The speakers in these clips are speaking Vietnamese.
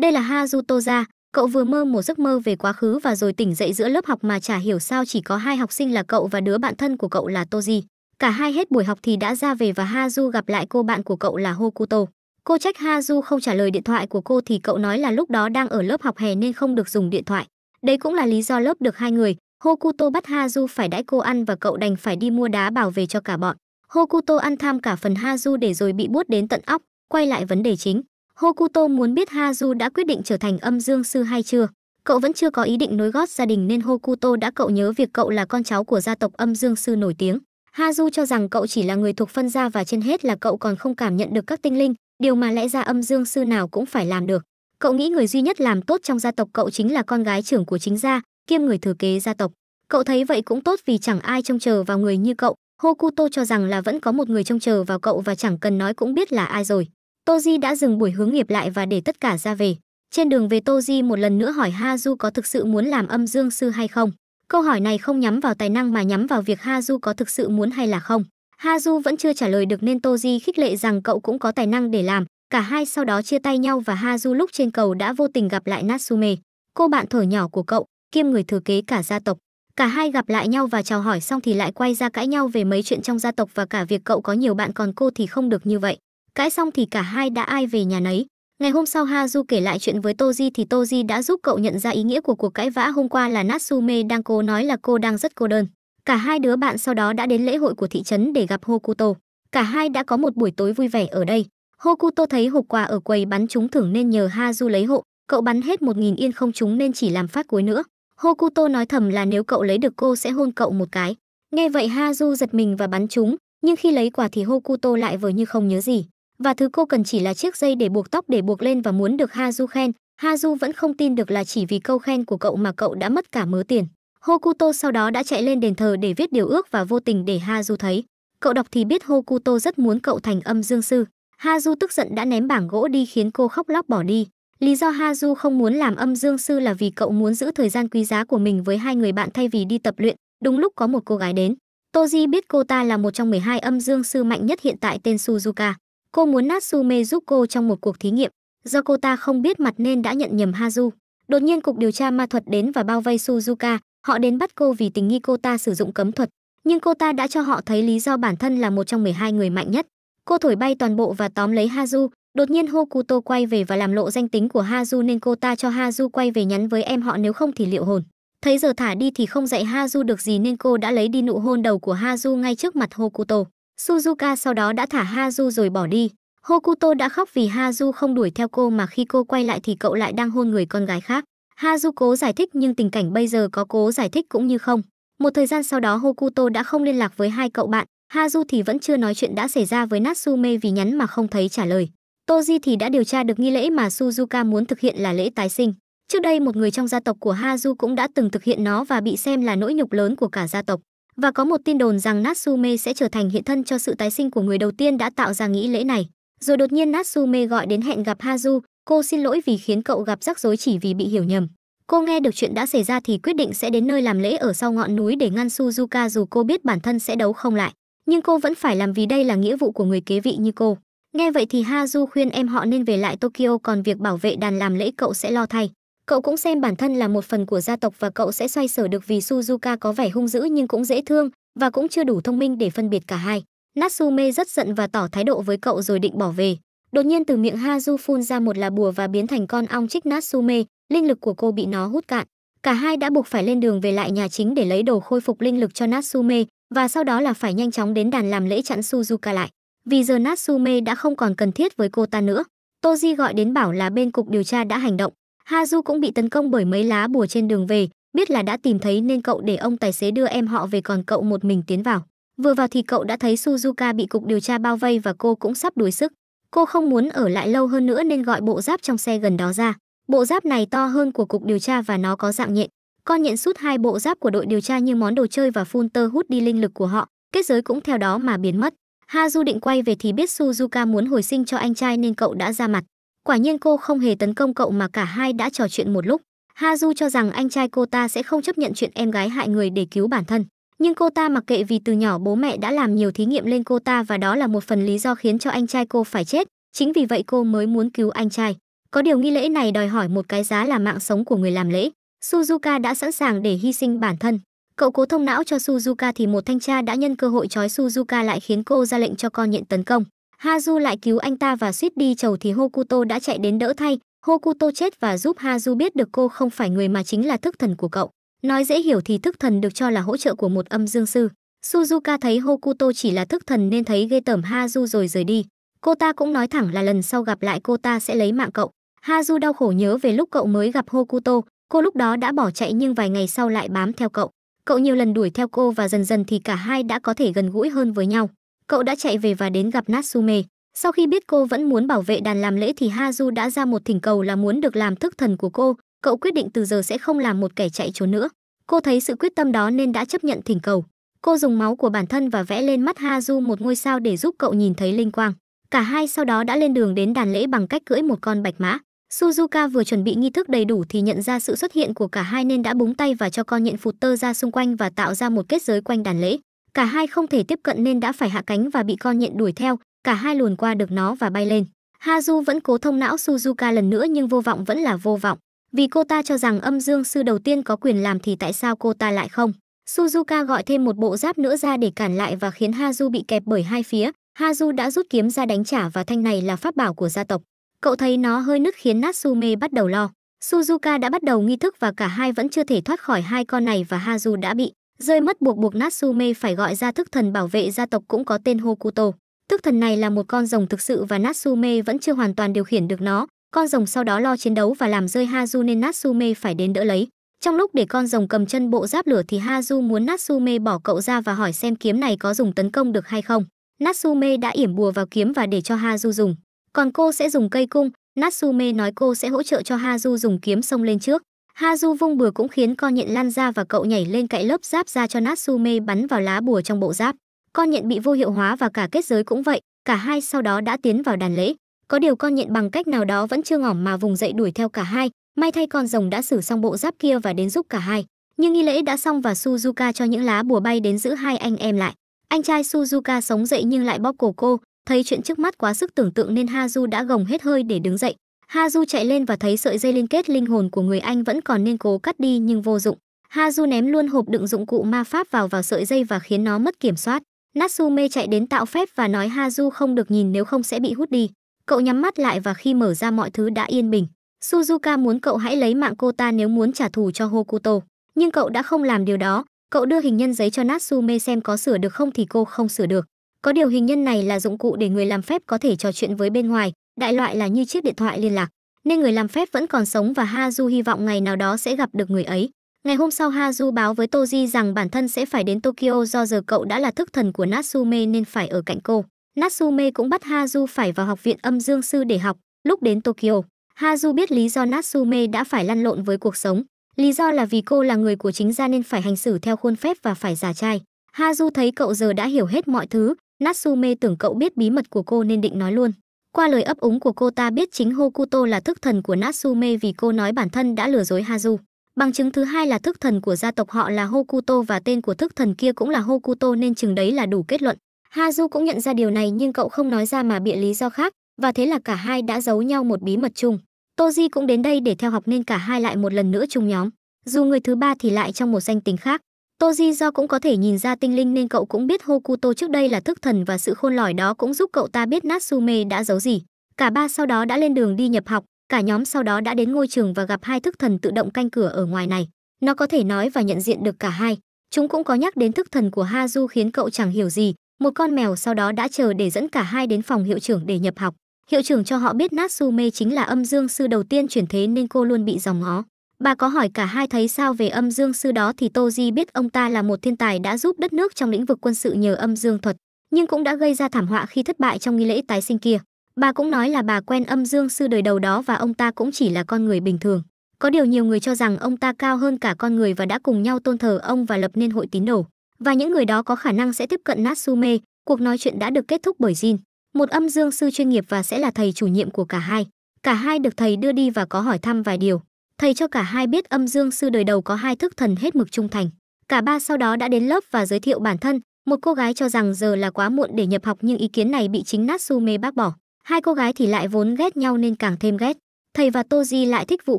Đây là Hazutoza, cậu vừa mơ một giấc mơ về quá khứ và rồi tỉnh dậy giữa lớp học mà chả hiểu sao chỉ có hai học sinh là cậu và đứa bạn thân của cậu là Toji. Cả hai hết buổi học thì đã ra về và Hazu gặp lại cô bạn của cậu là Hokuto. Cô trách Hazu không trả lời điện thoại của cô thì cậu nói là lúc đó đang ở lớp học hè nên không được dùng điện thoại. Đây cũng là lý do lớp được hai người, Hokuto bắt Hazu phải đãi cô ăn và cậu đành phải đi mua đá bảo về cho cả bọn. Hokuto ăn tham cả phần Hazu để rồi bị buốt đến tận óc, quay lại vấn đề chính. Hokuto muốn biết Haju đã quyết định trở thành âm dương sư hay chưa. Cậu vẫn chưa có ý định nối gót gia đình nên Hokuto đã cậu nhớ việc cậu là con cháu của gia tộc âm dương sư nổi tiếng. Haju cho rằng cậu chỉ là người thuộc phân gia và trên hết là cậu còn không cảm nhận được các tinh linh, điều mà lẽ ra âm dương sư nào cũng phải làm được. Cậu nghĩ người duy nhất làm tốt trong gia tộc cậu chính là con gái trưởng của chính gia, kiêm người thừa kế gia tộc. Cậu thấy vậy cũng tốt vì chẳng ai trông chờ vào người như cậu. Hokuto cho rằng là vẫn có một người trông chờ vào cậu và chẳng cần nói cũng biết là ai rồi. Toji đã dừng buổi hướng nghiệp lại và để tất cả ra về. Trên đường về Toji một lần nữa hỏi Haju có thực sự muốn làm âm dương sư hay không. Câu hỏi này không nhắm vào tài năng mà nhắm vào việc Haju có thực sự muốn hay là không. Haju vẫn chưa trả lời được nên Toji khích lệ rằng cậu cũng có tài năng để làm. Cả hai sau đó chia tay nhau và Haju lúc trên cầu đã vô tình gặp lại Natsume, cô bạn thở nhỏ của cậu, kiêm người thừa kế cả gia tộc. Cả hai gặp lại nhau và chào hỏi xong thì lại quay ra cãi nhau về mấy chuyện trong gia tộc và cả việc cậu có nhiều bạn còn cô thì không được như vậy. Cãi xong thì cả hai đã ai về nhà nấy. Ngày hôm sau Ha Du kể lại chuyện với Toji thì Toji đã giúp cậu nhận ra ý nghĩa của cuộc cãi vã hôm qua là Natsume đang cố nói là cô đang rất cô đơn. Cả hai đứa bạn sau đó đã đến lễ hội của thị trấn để gặp Hokuto. Cả hai đã có một buổi tối vui vẻ ở đây. Hokuto thấy hộp quà ở quầy bắn trúng thưởng nên nhờ Ha Du lấy hộ. Cậu bắn hết 1.000 yên không trúng nên chỉ làm phát cuối nữa. Hokuto nói thầm là nếu cậu lấy được cô sẽ hôn cậu một cái. Nghe vậy Ha Du giật mình và bắn trúng, nhưng khi lấy quà thì Hokuto lại vờ như không nhớ gì và thứ cô cần chỉ là chiếc dây để buộc tóc để buộc lên và muốn được Ha Du khen. Ha Du vẫn không tin được là chỉ vì câu khen của cậu mà cậu đã mất cả mớ tiền. Hokuto sau đó đã chạy lên đền thờ để viết điều ước và vô tình để Ha Du thấy. Cậu đọc thì biết Hokuto rất muốn cậu thành âm dương sư. Ha Du tức giận đã ném bảng gỗ đi khiến cô khóc lóc bỏ đi. Lý do Ha Du không muốn làm âm dương sư là vì cậu muốn giữ thời gian quý giá của mình với hai người bạn thay vì đi tập luyện. Đúng lúc có một cô gái đến. Toji biết cô ta là một trong 12 âm dương sư mạnh nhất hiện tại tên Suzuka. Cô muốn Natsume giúp cô trong một cuộc thí nghiệm, do cô ta không biết mặt nên đã nhận nhầm Hazu. Đột nhiên cục điều tra ma thuật đến và bao vây Suzuka, họ đến bắt cô vì tình nghi cô ta sử dụng cấm thuật, nhưng cô ta đã cho họ thấy lý do bản thân là một trong 12 người mạnh nhất. Cô thổi bay toàn bộ và tóm lấy Hazu, đột nhiên Hokuto quay về và làm lộ danh tính của Hazu nên cô ta cho Hazu quay về nhắn với em họ nếu không thì liệu hồn. Thấy giờ thả đi thì không dạy Hazu được gì nên cô đã lấy đi nụ hôn đầu của Hazu ngay trước mặt Hokuto. Suzuka sau đó đã thả Hazu rồi bỏ đi. Hokuto đã khóc vì Hazu không đuổi theo cô mà khi cô quay lại thì cậu lại đang hôn người con gái khác. Hazu cố giải thích nhưng tình cảnh bây giờ có cố giải thích cũng như không. Một thời gian sau đó Hokuto đã không liên lạc với hai cậu bạn, Hazu thì vẫn chưa nói chuyện đã xảy ra với Natsume vì nhắn mà không thấy trả lời. Toji thì đã điều tra được nghi lễ mà Suzuka muốn thực hiện là lễ tái sinh. Trước đây một người trong gia tộc của Hazu cũng đã từng thực hiện nó và bị xem là nỗi nhục lớn của cả gia tộc và có một tin đồn rằng Natsume sẽ trở thành hiện thân cho sự tái sinh của người đầu tiên đã tạo ra nghĩ lễ này. Rồi đột nhiên Natsume gọi đến hẹn gặp Hazu, cô xin lỗi vì khiến cậu gặp rắc rối chỉ vì bị hiểu nhầm. Cô nghe được chuyện đã xảy ra thì quyết định sẽ đến nơi làm lễ ở sau ngọn núi để ngăn Suzuka dù cô biết bản thân sẽ đấu không lại, nhưng cô vẫn phải làm vì đây là nghĩa vụ của người kế vị như cô. Nghe vậy thì Hazu khuyên em họ nên về lại Tokyo còn việc bảo vệ đàn làm lễ cậu sẽ lo thay. Cậu cũng xem bản thân là một phần của gia tộc và cậu sẽ xoay sở được vì Suzuka có vẻ hung dữ nhưng cũng dễ thương và cũng chưa đủ thông minh để phân biệt cả hai. Natsume rất giận và tỏ thái độ với cậu rồi định bỏ về. Đột nhiên từ miệng HaJu phun ra một là bùa và biến thành con ong trích Natsume, linh lực của cô bị nó hút cạn. Cả hai đã buộc phải lên đường về lại nhà chính để lấy đồ khôi phục linh lực cho Natsume và sau đó là phải nhanh chóng đến đàn làm lễ chặn Suzuka lại. Vì giờ Natsume đã không còn cần thiết với cô ta nữa. Toji gọi đến bảo là bên cục điều tra đã hành động, Hazu cũng bị tấn công bởi mấy lá bùa trên đường về, biết là đã tìm thấy nên cậu để ông tài xế đưa em họ về còn cậu một mình tiến vào. Vừa vào thì cậu đã thấy Suzuka bị cục điều tra bao vây và cô cũng sắp đuối sức. Cô không muốn ở lại lâu hơn nữa nên gọi bộ giáp trong xe gần đó ra. Bộ giáp này to hơn của cục điều tra và nó có dạng nhện. Con nhện sút hai bộ giáp của đội điều tra như món đồ chơi và phun tơ hút đi linh lực của họ, kết giới cũng theo đó mà biến mất. Ha Du định quay về thì biết Suzuka muốn hồi sinh cho anh trai nên cậu đã ra mặt. Quả nhiên cô không hề tấn công cậu mà cả hai đã trò chuyện một lúc. Haju cho rằng anh trai cô ta sẽ không chấp nhận chuyện em gái hại người để cứu bản thân. Nhưng cô ta mặc kệ vì từ nhỏ bố mẹ đã làm nhiều thí nghiệm lên cô ta và đó là một phần lý do khiến cho anh trai cô phải chết. Chính vì vậy cô mới muốn cứu anh trai. Có điều nghi lễ này đòi hỏi một cái giá là mạng sống của người làm lễ. Suzuka đã sẵn sàng để hy sinh bản thân. Cậu cố thông não cho Suzuka thì một thanh tra đã nhân cơ hội trói Suzuka lại khiến cô ra lệnh cho con nhện tấn công. Haju lại cứu anh ta và suýt đi chầu thì Hokuto đã chạy đến đỡ thay. Hokuto chết và giúp Haju biết được cô không phải người mà chính là thức thần của cậu. Nói dễ hiểu thì thức thần được cho là hỗ trợ của một âm dương sư. Suzuka thấy Hokuto chỉ là thức thần nên thấy ghê tởm Haju rồi rời đi. Cô ta cũng nói thẳng là lần sau gặp lại cô ta sẽ lấy mạng cậu. Haju đau khổ nhớ về lúc cậu mới gặp Hokuto, cô lúc đó đã bỏ chạy nhưng vài ngày sau lại bám theo cậu. Cậu nhiều lần đuổi theo cô và dần dần thì cả hai đã có thể gần gũi hơn với nhau cậu đã chạy về và đến gặp Natsume. Sau khi biết cô vẫn muốn bảo vệ đàn làm lễ thì Hazu đã ra một thỉnh cầu là muốn được làm thức thần của cô, cậu quyết định từ giờ sẽ không làm một kẻ chạy trốn nữa. Cô thấy sự quyết tâm đó nên đã chấp nhận thỉnh cầu. Cô dùng máu của bản thân và vẽ lên mắt Hazu một ngôi sao để giúp cậu nhìn thấy linh quang. Cả hai sau đó đã lên đường đến đàn lễ bằng cách cưỡi một con bạch mã. Suzuka vừa chuẩn bị nghi thức đầy đủ thì nhận ra sự xuất hiện của cả hai nên đã búng tay và cho con nhện phụt tơ ra xung quanh và tạo ra một kết giới quanh đàn lễ. Cả hai không thể tiếp cận nên đã phải hạ cánh và bị con nhện đuổi theo, cả hai luồn qua được nó và bay lên. Hazu vẫn cố thông não Suzuka lần nữa nhưng vô vọng vẫn là vô vọng. Vì cô ta cho rằng âm dương sư đầu tiên có quyền làm thì tại sao cô ta lại không? Suzuka gọi thêm một bộ giáp nữa ra để cản lại và khiến Hazu bị kẹp bởi hai phía. Hazu đã rút kiếm ra đánh trả và thanh này là pháp bảo của gia tộc. Cậu thấy nó hơi nứt khiến Natsume bắt đầu lo. Suzuka đã bắt đầu nghi thức và cả hai vẫn chưa thể thoát khỏi hai con này và Hazu đã bị Rơi mất buộc buộc Natsume phải gọi ra thức thần bảo vệ gia tộc cũng có tên Hokuto. Thức thần này là một con rồng thực sự và Natsume vẫn chưa hoàn toàn điều khiển được nó. Con rồng sau đó lo chiến đấu và làm rơi Hazu nên Natsume phải đến đỡ lấy. Trong lúc để con rồng cầm chân bộ giáp lửa thì Hazu muốn Natsume bỏ cậu ra và hỏi xem kiếm này có dùng tấn công được hay không. Natsume đã yểm bùa vào kiếm và để cho Hazu dùng. Còn cô sẽ dùng cây cung, Natsume nói cô sẽ hỗ trợ cho Hazu dùng kiếm xông lên trước. Ha Du vung bừa cũng khiến con nhện lan ra và cậu nhảy lên cậy lớp giáp ra cho Natsume bắn vào lá bùa trong bộ giáp. Con nhện bị vô hiệu hóa và cả kết giới cũng vậy, cả hai sau đó đã tiến vào đàn lễ. Có điều con nhện bằng cách nào đó vẫn chưa ngỏm mà vùng dậy đuổi theo cả hai, may thay con rồng đã xử xong bộ giáp kia và đến giúp cả hai. Nhưng nghi lễ đã xong và Suzuka cho những lá bùa bay đến giữ hai anh em lại. Anh trai Suzuka sống dậy nhưng lại bóp cổ cô, thấy chuyện trước mắt quá sức tưởng tượng nên Ha Du đã gồng hết hơi để đứng dậy. Ha Du chạy lên và thấy sợi dây liên kết linh hồn của người anh vẫn còn nên cố cắt đi nhưng vô dụng. Ha Du ném luôn hộp đựng dụng cụ ma pháp vào vào sợi dây và khiến nó mất kiểm soát. Natsume chạy đến tạo phép và nói Ha Du không được nhìn nếu không sẽ bị hút đi. Cậu nhắm mắt lại và khi mở ra mọi thứ đã yên bình. Suzuka muốn cậu hãy lấy mạng cô ta nếu muốn trả thù cho Hokuto, nhưng cậu đã không làm điều đó. Cậu đưa hình nhân giấy cho Natsume xem có sửa được không thì cô không sửa được. Có điều hình nhân này là dụng cụ để người làm phép có thể trò chuyện với bên ngoài, đại loại là như chiếc điện thoại liên lạc nên người làm phép vẫn còn sống và Ha hazu hy vọng ngày nào đó sẽ gặp được người ấy ngày hôm sau Ha hazu báo với toji rằng bản thân sẽ phải đến tokyo do giờ cậu đã là thức thần của natsume nên phải ở cạnh cô natsume cũng bắt Ha hazu phải vào học viện âm dương sư để học lúc đến tokyo Ha hazu biết lý do natsume đã phải lăn lộn với cuộc sống lý do là vì cô là người của chính gia nên phải hành xử theo khuôn phép và phải giả trai Ha hazu thấy cậu giờ đã hiểu hết mọi thứ natsume tưởng cậu biết bí mật của cô nên định nói luôn qua lời ấp úng của cô ta biết chính Hokuto là thức thần của Natsume vì cô nói bản thân đã lừa dối Hazu. Bằng chứng thứ hai là thức thần của gia tộc họ là Hokuto và tên của thức thần kia cũng là Hokuto nên chừng đấy là đủ kết luận. Hazu cũng nhận ra điều này nhưng cậu không nói ra mà bịa lý do khác, và thế là cả hai đã giấu nhau một bí mật chung. Toji cũng đến đây để theo học nên cả hai lại một lần nữa chung nhóm. Dù người thứ ba thì lại trong một danh tính khác. Toji do cũng có thể nhìn ra tinh linh nên cậu cũng biết Hokuto trước đây là thức thần và sự khôn lỏi đó cũng giúp cậu ta biết Natsume đã giấu gì. Cả ba sau đó đã lên đường đi nhập học, cả nhóm sau đó đã đến ngôi trường và gặp hai thức thần tự động canh cửa ở ngoài này. Nó có thể nói và nhận diện được cả hai. Chúng cũng có nhắc đến thức thần của Hazu khiến cậu chẳng hiểu gì. Một con mèo sau đó đã chờ để dẫn cả hai đến phòng hiệu trưởng để nhập học. Hiệu trưởng cho họ biết Natsume chính là âm dương sư đầu tiên chuyển thế nên cô luôn bị dòng ngó. Bà có hỏi cả hai thấy sao về âm dương sư đó thì Tô Di biết ông ta là một thiên tài đã giúp đất nước trong lĩnh vực quân sự nhờ âm dương thuật, nhưng cũng đã gây ra thảm họa khi thất bại trong nghi lễ tái sinh kia. Bà cũng nói là bà quen âm dương sư đời đầu đó và ông ta cũng chỉ là con người bình thường. Có điều nhiều người cho rằng ông ta cao hơn cả con người và đã cùng nhau tôn thờ ông và lập nên hội tín đồ. Và những người đó có khả năng sẽ tiếp cận Natsume, cuộc nói chuyện đã được kết thúc bởi Jin, một âm dương sư chuyên nghiệp và sẽ là thầy chủ nhiệm của cả hai. Cả hai được thầy đưa đi và có hỏi thăm vài điều thầy cho cả hai biết âm dương sư đời đầu có hai thức thần hết mực trung thành cả ba sau đó đã đến lớp và giới thiệu bản thân một cô gái cho rằng giờ là quá muộn để nhập học nhưng ý kiến này bị chính natsume bác bỏ hai cô gái thì lại vốn ghét nhau nên càng thêm ghét thầy và toji lại thích vụ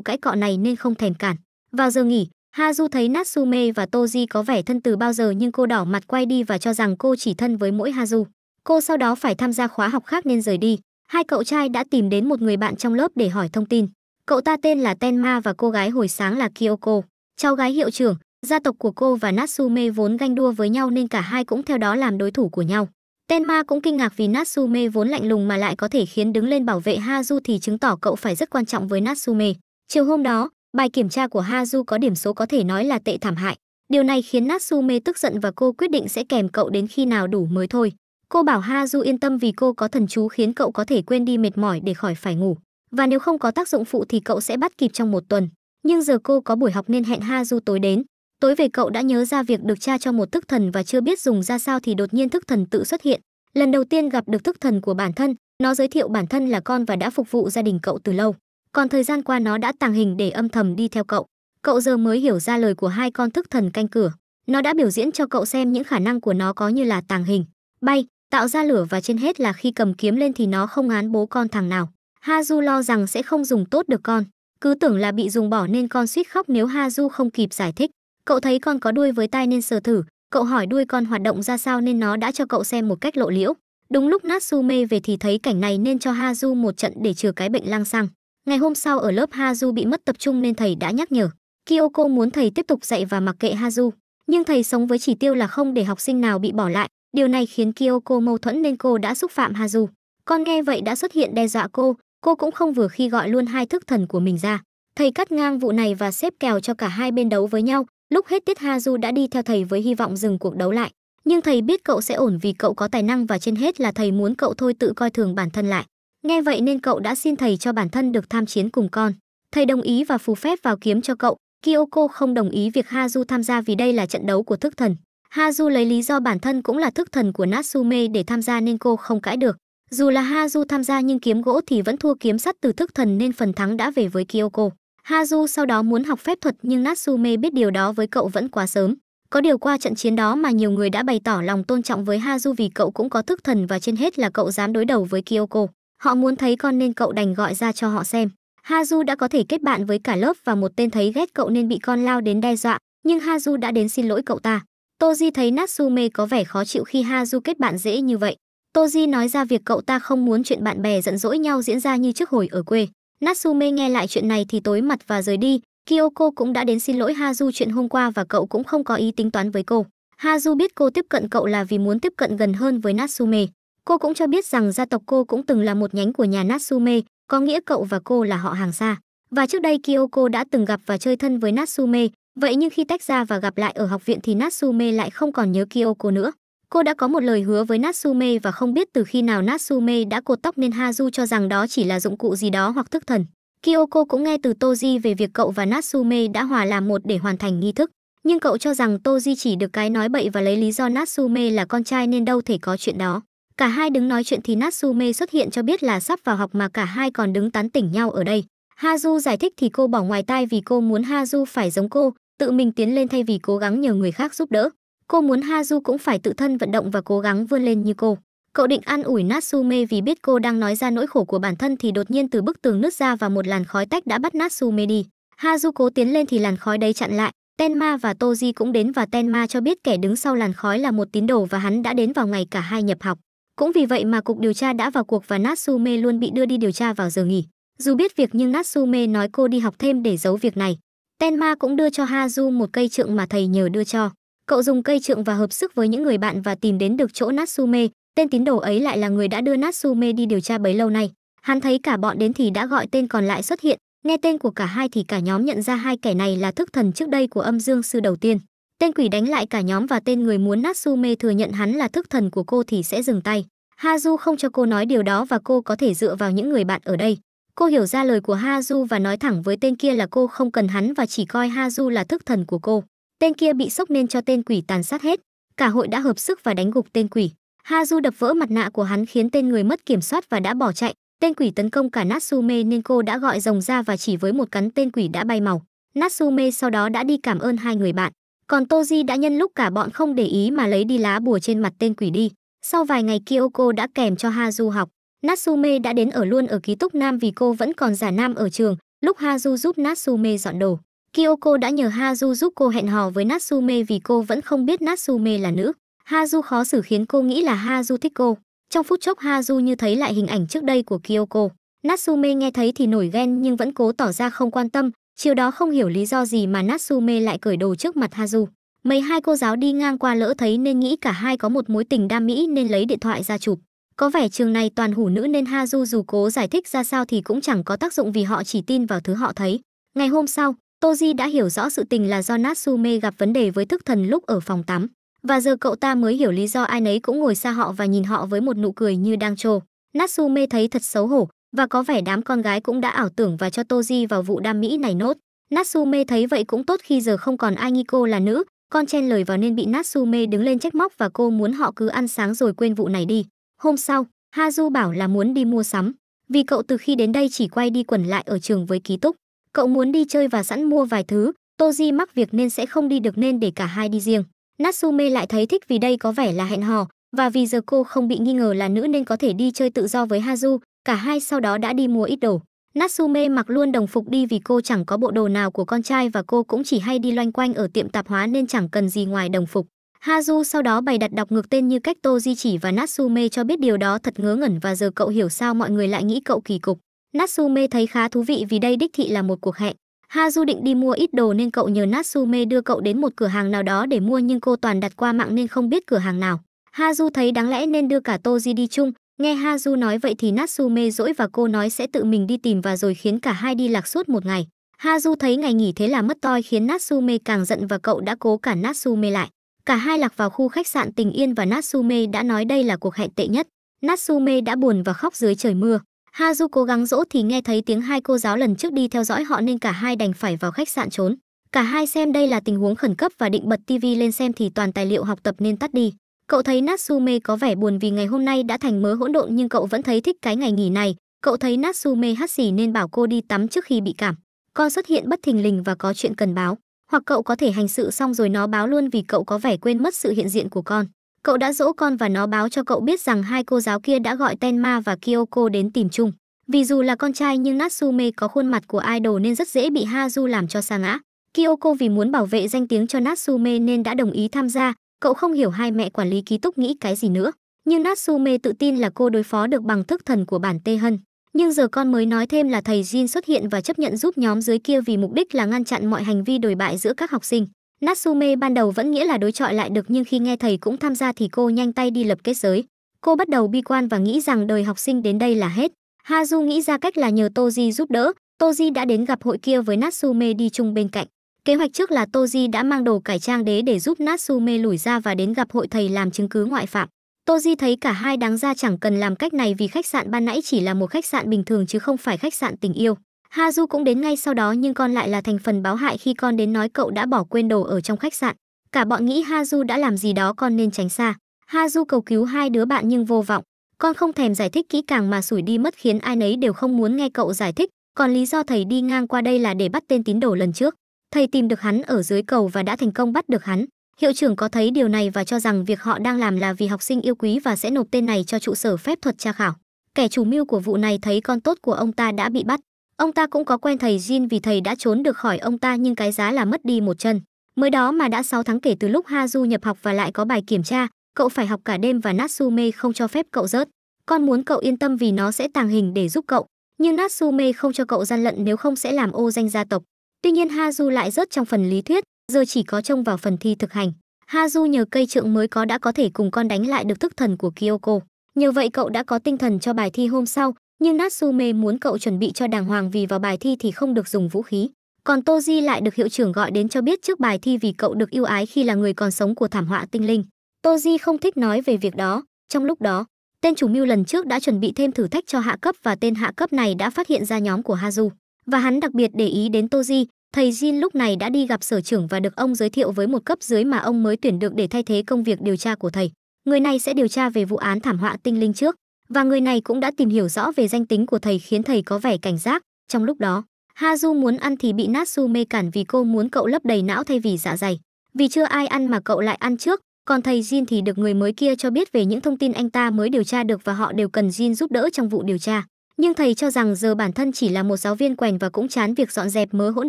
cãi cọ này nên không thèm cản vào giờ nghỉ Ha hazu thấy natsume và toji có vẻ thân từ bao giờ nhưng cô đỏ mặt quay đi và cho rằng cô chỉ thân với mỗi Ha hazu cô sau đó phải tham gia khóa học khác nên rời đi hai cậu trai đã tìm đến một người bạn trong lớp để hỏi thông tin Cậu ta tên là Tenma và cô gái hồi sáng là Kyoko, cháu gái hiệu trưởng. Gia tộc của cô và Natsume vốn ganh đua với nhau nên cả hai cũng theo đó làm đối thủ của nhau. Tenma cũng kinh ngạc vì Natsume vốn lạnh lùng mà lại có thể khiến đứng lên bảo vệ Hazu thì chứng tỏ cậu phải rất quan trọng với Natsume. Chiều hôm đó, bài kiểm tra của Hazu có điểm số có thể nói là tệ thảm hại. Điều này khiến Natsume tức giận và cô quyết định sẽ kèm cậu đến khi nào đủ mới thôi. Cô bảo Hazu yên tâm vì cô có thần chú khiến cậu có thể quên đi mệt mỏi để khỏi phải ngủ và nếu không có tác dụng phụ thì cậu sẽ bắt kịp trong một tuần. Nhưng giờ cô có buổi học nên hẹn Ha Du tối đến. Tối về cậu đã nhớ ra việc được tra cho một thức thần và chưa biết dùng ra sao thì đột nhiên thức thần tự xuất hiện. Lần đầu tiên gặp được thức thần của bản thân, nó giới thiệu bản thân là con và đã phục vụ gia đình cậu từ lâu. Còn thời gian qua nó đã tàng hình để âm thầm đi theo cậu. Cậu giờ mới hiểu ra lời của hai con thức thần canh cửa. Nó đã biểu diễn cho cậu xem những khả năng của nó có như là tàng hình, bay, tạo ra lửa và trên hết là khi cầm kiếm lên thì nó không án bố con thằng nào. Ha Du lo rằng sẽ không dùng tốt được con. Cứ tưởng là bị dùng bỏ nên con suýt khóc nếu Ha Du không kịp giải thích. Cậu thấy con có đuôi với tai nên sờ thử, cậu hỏi đuôi con hoạt động ra sao nên nó đã cho cậu xem một cách lộ liễu. Đúng lúc Natsu mê về thì thấy cảnh này nên cho Ha Du một trận để trừ cái bệnh lang sang. Ngày hôm sau ở lớp Ha Du bị mất tập trung nên thầy đã nhắc nhở. Kyoko muốn thầy tiếp tục dạy và mặc kệ Ha Du, nhưng thầy sống với chỉ tiêu là không để học sinh nào bị bỏ lại. Điều này khiến Kyoko mâu thuẫn nên cô đã xúc phạm Ha Du. Con nghe vậy đã xuất hiện đe dọa cô, cô cũng không vừa khi gọi luôn hai thức thần của mình ra thầy cắt ngang vụ này và xếp kèo cho cả hai bên đấu với nhau lúc hết tiết ha du đã đi theo thầy với hy vọng dừng cuộc đấu lại nhưng thầy biết cậu sẽ ổn vì cậu có tài năng và trên hết là thầy muốn cậu thôi tự coi thường bản thân lại nghe vậy nên cậu đã xin thầy cho bản thân được tham chiến cùng con thầy đồng ý và phù phép vào kiếm cho cậu kyoko không đồng ý việc ha du tham gia vì đây là trận đấu của thức thần ha du lấy lý do bản thân cũng là thức thần của natsume để tham gia nên cô không cãi được dù là Haju tham gia nhưng kiếm gỗ thì vẫn thua kiếm sắt từ thức thần nên phần thắng đã về với Kyoko. Haju sau đó muốn học phép thuật nhưng Natsume biết điều đó với cậu vẫn quá sớm. Có điều qua trận chiến đó mà nhiều người đã bày tỏ lòng tôn trọng với Haju vì cậu cũng có thức thần và trên hết là cậu dám đối đầu với Kyoko. Họ muốn thấy con nên cậu đành gọi ra cho họ xem. Haju đã có thể kết bạn với cả lớp và một tên thấy ghét cậu nên bị con lao đến đe dọa, nhưng Haju đã đến xin lỗi cậu ta. Toji thấy Natsume có vẻ khó chịu khi Haju kết bạn dễ như vậy. Toji nói ra việc cậu ta không muốn chuyện bạn bè giận dỗi nhau diễn ra như trước hồi ở quê. Natsume nghe lại chuyện này thì tối mặt và rời đi. Kyoko cũng đã đến xin lỗi Haju chuyện hôm qua và cậu cũng không có ý tính toán với cô. Haju biết cô tiếp cận cậu là vì muốn tiếp cận gần hơn với Natsume. Cô cũng cho biết rằng gia tộc cô cũng từng là một nhánh của nhà Natsume, có nghĩa cậu và cô là họ hàng xa. Và trước đây Kyoko đã từng gặp và chơi thân với Natsume, vậy nhưng khi tách ra và gặp lại ở học viện thì Natsume lại không còn nhớ Kyoko nữa. Cô đã có một lời hứa với Natsume và không biết từ khi nào Natsume đã cột tóc nên Haju cho rằng đó chỉ là dụng cụ gì đó hoặc thức thần. Kyoko cũng nghe từ Toji về việc cậu và Natsume đã hòa làm một để hoàn thành nghi thức, nhưng cậu cho rằng Toji chỉ được cái nói bậy và lấy lý do Natsume là con trai nên đâu thể có chuyện đó. Cả hai đứng nói chuyện thì Natsume xuất hiện cho biết là sắp vào học mà cả hai còn đứng tán tỉnh nhau ở đây. Haju giải thích thì cô bỏ ngoài tai vì cô muốn Haju phải giống cô, tự mình tiến lên thay vì cố gắng nhờ người khác giúp đỡ. Cô muốn Haju cũng phải tự thân vận động và cố gắng vươn lên như cô. Cậu định an ủi Natsume vì biết cô đang nói ra nỗi khổ của bản thân thì đột nhiên từ bức tường nứt ra và một làn khói tách đã bắt Natsume đi. Haju cố tiến lên thì làn khói đấy chặn lại. Tenma và Toji cũng đến và Tenma cho biết kẻ đứng sau làn khói là một tín đồ và hắn đã đến vào ngày cả hai nhập học. Cũng vì vậy mà cục điều tra đã vào cuộc và Natsume luôn bị đưa đi điều tra vào giờ nghỉ. Dù biết việc nhưng Natsume nói cô đi học thêm để giấu việc này. Tenma cũng đưa cho Haju một cây trượng mà thầy nhờ đưa cho cậu dùng cây trượng và hợp sức với những người bạn và tìm đến được chỗ Natsume, tên tín đồ ấy lại là người đã đưa Natsume đi điều tra bấy lâu nay. Hắn thấy cả bọn đến thì đã gọi tên còn lại xuất hiện, nghe tên của cả hai thì cả nhóm nhận ra hai kẻ này là thức thần trước đây của âm dương sư đầu tiên. Tên quỷ đánh lại cả nhóm và tên người muốn Natsume thừa nhận hắn là thức thần của cô thì sẽ dừng tay. Hazu không cho cô nói điều đó và cô có thể dựa vào những người bạn ở đây. Cô hiểu ra lời của Hazu và nói thẳng với tên kia là cô không cần hắn và chỉ coi Hazu là thức thần của cô. Tên kia bị sốc nên cho tên quỷ tàn sát hết, cả hội đã hợp sức và đánh gục tên quỷ. Ha Du đập vỡ mặt nạ của hắn khiến tên người mất kiểm soát và đã bỏ chạy. Tên quỷ tấn công cả Natsume nên cô đã gọi rồng ra và chỉ với một cắn tên quỷ đã bay màu. Natsume sau đó đã đi cảm ơn hai người bạn. Còn Toji đã nhân lúc cả bọn không để ý mà lấy đi lá bùa trên mặt tên quỷ đi. Sau vài ngày Kyoko đã kèm cho Ha Du học. Natsume đã đến ở luôn ở ký túc nam vì cô vẫn còn giả nam ở trường, lúc Ha Du giúp Natsume dọn đồ. Kyoko đã nhờ Hazu giúp cô hẹn hò với Natsume vì cô vẫn không biết Natsume là nữ. Hazu khó xử khiến cô nghĩ là Hazu thích cô. Trong phút chốc Hazu như thấy lại hình ảnh trước đây của Kyoko. Natsume nghe thấy thì nổi ghen nhưng vẫn cố tỏ ra không quan tâm. Chiều đó không hiểu lý do gì mà Natsume lại cởi đồ trước mặt Hazu. Mấy hai cô giáo đi ngang qua lỡ thấy nên nghĩ cả hai có một mối tình đam mỹ nên lấy điện thoại ra chụp. Có vẻ trường này toàn hủ nữ nên Hazu dù cố giải thích ra sao thì cũng chẳng có tác dụng vì họ chỉ tin vào thứ họ thấy. Ngày hôm sau, Toji đã hiểu rõ sự tình là do Natsume gặp vấn đề với thức thần lúc ở phòng tắm, và giờ cậu ta mới hiểu lý do ai nấy cũng ngồi xa họ và nhìn họ với một nụ cười như đang trồ. Natsume thấy thật xấu hổ, và có vẻ đám con gái cũng đã ảo tưởng và cho Toji vào vụ đam mỹ này nốt. Natsume thấy vậy cũng tốt khi giờ không còn ai nghi cô là nữ, con chen lời vào nên bị Natsume đứng lên trách móc và cô muốn họ cứ ăn sáng rồi quên vụ này đi. Hôm sau, Hazu bảo là muốn đi mua sắm, vì cậu từ khi đến đây chỉ quay đi quẩn lại ở trường với ký túc. Cậu muốn đi chơi và sẵn mua vài thứ, Toji mắc việc nên sẽ không đi được nên để cả hai đi riêng. Natsume lại thấy thích vì đây có vẻ là hẹn hò, và vì giờ cô không bị nghi ngờ là nữ nên có thể đi chơi tự do với Hazu, cả hai sau đó đã đi mua ít đồ. Natsume mặc luôn đồng phục đi vì cô chẳng có bộ đồ nào của con trai và cô cũng chỉ hay đi loanh quanh ở tiệm tạp hóa nên chẳng cần gì ngoài đồng phục. Hazu sau đó bày đặt đọc ngược tên như cách Toji chỉ và Natsume cho biết điều đó thật ngớ ngẩn và giờ cậu hiểu sao mọi người lại nghĩ cậu kỳ cục. Natsume thấy khá thú vị vì đây đích thị là một cuộc hẹn. Hazu định đi mua ít đồ nên cậu nhờ Natsume đưa cậu đến một cửa hàng nào đó để mua nhưng cô toàn đặt qua mạng nên không biết cửa hàng nào. Hazu thấy đáng lẽ nên đưa cả Toji đi chung, nghe Hazu nói vậy thì Natsume dỗi và cô nói sẽ tự mình đi tìm và rồi khiến cả hai đi lạc suốt một ngày. Hazu thấy ngày nghỉ thế là mất toi khiến Natsume càng giận và cậu đã cố cả Natsume lại. Cả hai lạc vào khu khách sạn Tình Yên và Natsume đã nói đây là cuộc hẹn tệ nhất. Natsume đã buồn và khóc dưới trời mưa. Hazu cố gắng dỗ thì nghe thấy tiếng hai cô giáo lần trước đi theo dõi họ nên cả hai đành phải vào khách sạn trốn. Cả hai xem đây là tình huống khẩn cấp và định bật TV lên xem thì toàn tài liệu học tập nên tắt đi. Cậu thấy Natsume có vẻ buồn vì ngày hôm nay đã thành mớ hỗn độn nhưng cậu vẫn thấy thích cái ngày nghỉ này. Cậu thấy Natsume hắt xì nên bảo cô đi tắm trước khi bị cảm. Con xuất hiện bất thình lình và có chuyện cần báo. Hoặc cậu có thể hành sự xong rồi nó báo luôn vì cậu có vẻ quên mất sự hiện diện của con. Cậu đã dỗ con và nó báo cho cậu biết rằng hai cô giáo kia đã gọi Tenma và Kyoko đến tìm chung. Vì dù là con trai nhưng Natsume có khuôn mặt của idol nên rất dễ bị Hazu làm cho sa ngã. Kyoko vì muốn bảo vệ danh tiếng cho Natsume nên đã đồng ý tham gia, cậu không hiểu hai mẹ quản lý ký túc nghĩ cái gì nữa. Nhưng Natsume tự tin là cô đối phó được bằng thức thần của bản Tê Hân. Nhưng giờ con mới nói thêm là thầy Jin xuất hiện và chấp nhận giúp nhóm dưới kia vì mục đích là ngăn chặn mọi hành vi đổi bại giữa các học sinh. Natsume ban đầu vẫn nghĩa là đối chọi lại được nhưng khi nghe thầy cũng tham gia thì cô nhanh tay đi lập kết giới. Cô bắt đầu bi quan và nghĩ rằng đời học sinh đến đây là hết. Haju nghĩ ra cách là nhờ Toji giúp đỡ. Toji đã đến gặp hội kia với Natsume đi chung bên cạnh. Kế hoạch trước là Toji đã mang đồ cải trang đế để giúp Natsume lủi ra và đến gặp hội thầy làm chứng cứ ngoại phạm. Toji thấy cả hai đáng ra chẳng cần làm cách này vì khách sạn ban nãy chỉ là một khách sạn bình thường chứ không phải khách sạn tình yêu. Ha Du cũng đến ngay sau đó nhưng con lại là thành phần báo hại khi con đến nói cậu đã bỏ quên đồ ở trong khách sạn. Cả bọn nghĩ Ha Du đã làm gì đó con nên tránh xa. Ha Du cầu cứu hai đứa bạn nhưng vô vọng. Con không thèm giải thích kỹ càng mà sủi đi mất khiến ai nấy đều không muốn nghe cậu giải thích. Còn lý do thầy đi ngang qua đây là để bắt tên tín đồ lần trước. Thầy tìm được hắn ở dưới cầu và đã thành công bắt được hắn. Hiệu trưởng có thấy điều này và cho rằng việc họ đang làm là vì học sinh yêu quý và sẽ nộp tên này cho trụ sở phép thuật tra khảo. Kẻ chủ mưu của vụ này thấy con tốt của ông ta đã bị bắt, Ông ta cũng có quen thầy Jin vì thầy đã trốn được khỏi ông ta nhưng cái giá là mất đi một chân. Mới đó mà đã 6 tháng kể từ lúc Ha Du nhập học và lại có bài kiểm tra, cậu phải học cả đêm và Natsume không cho phép cậu rớt. Con muốn cậu yên tâm vì nó sẽ tàng hình để giúp cậu, nhưng Natsume không cho cậu gian lận nếu không sẽ làm ô danh gia tộc. Tuy nhiên Ha Du lại rớt trong phần lý thuyết, giờ chỉ có trông vào phần thi thực hành. Ha Du nhờ cây trượng mới có đã có thể cùng con đánh lại được thức thần của Kyoko. Nhờ vậy cậu đã có tinh thần cho bài thi hôm sau, nhưng Natsume muốn cậu chuẩn bị cho đàng hoàng vì vào bài thi thì không được dùng vũ khí. Còn Toji lại được hiệu trưởng gọi đến cho biết trước bài thi vì cậu được yêu ái khi là người còn sống của thảm họa tinh linh. Toji không thích nói về việc đó, trong lúc đó, tên chủ mưu lần trước đã chuẩn bị thêm thử thách cho hạ cấp và tên hạ cấp này đã phát hiện ra nhóm của Haju Và hắn đặc biệt để ý đến Toji, thầy Jin lúc này đã đi gặp sở trưởng và được ông giới thiệu với một cấp dưới mà ông mới tuyển được để thay thế công việc điều tra của thầy. Người này sẽ điều tra về vụ án thảm họa tinh linh trước và người này cũng đã tìm hiểu rõ về danh tính của thầy khiến thầy có vẻ cảnh giác. Trong lúc đó, Hazu muốn ăn thì bị Natsu mê cản vì cô muốn cậu lấp đầy não thay vì dạ dày. Vì chưa ai ăn mà cậu lại ăn trước, còn thầy Jin thì được người mới kia cho biết về những thông tin anh ta mới điều tra được và họ đều cần Jin giúp đỡ trong vụ điều tra. Nhưng thầy cho rằng giờ bản thân chỉ là một giáo viên quèn và cũng chán việc dọn dẹp mớ hỗn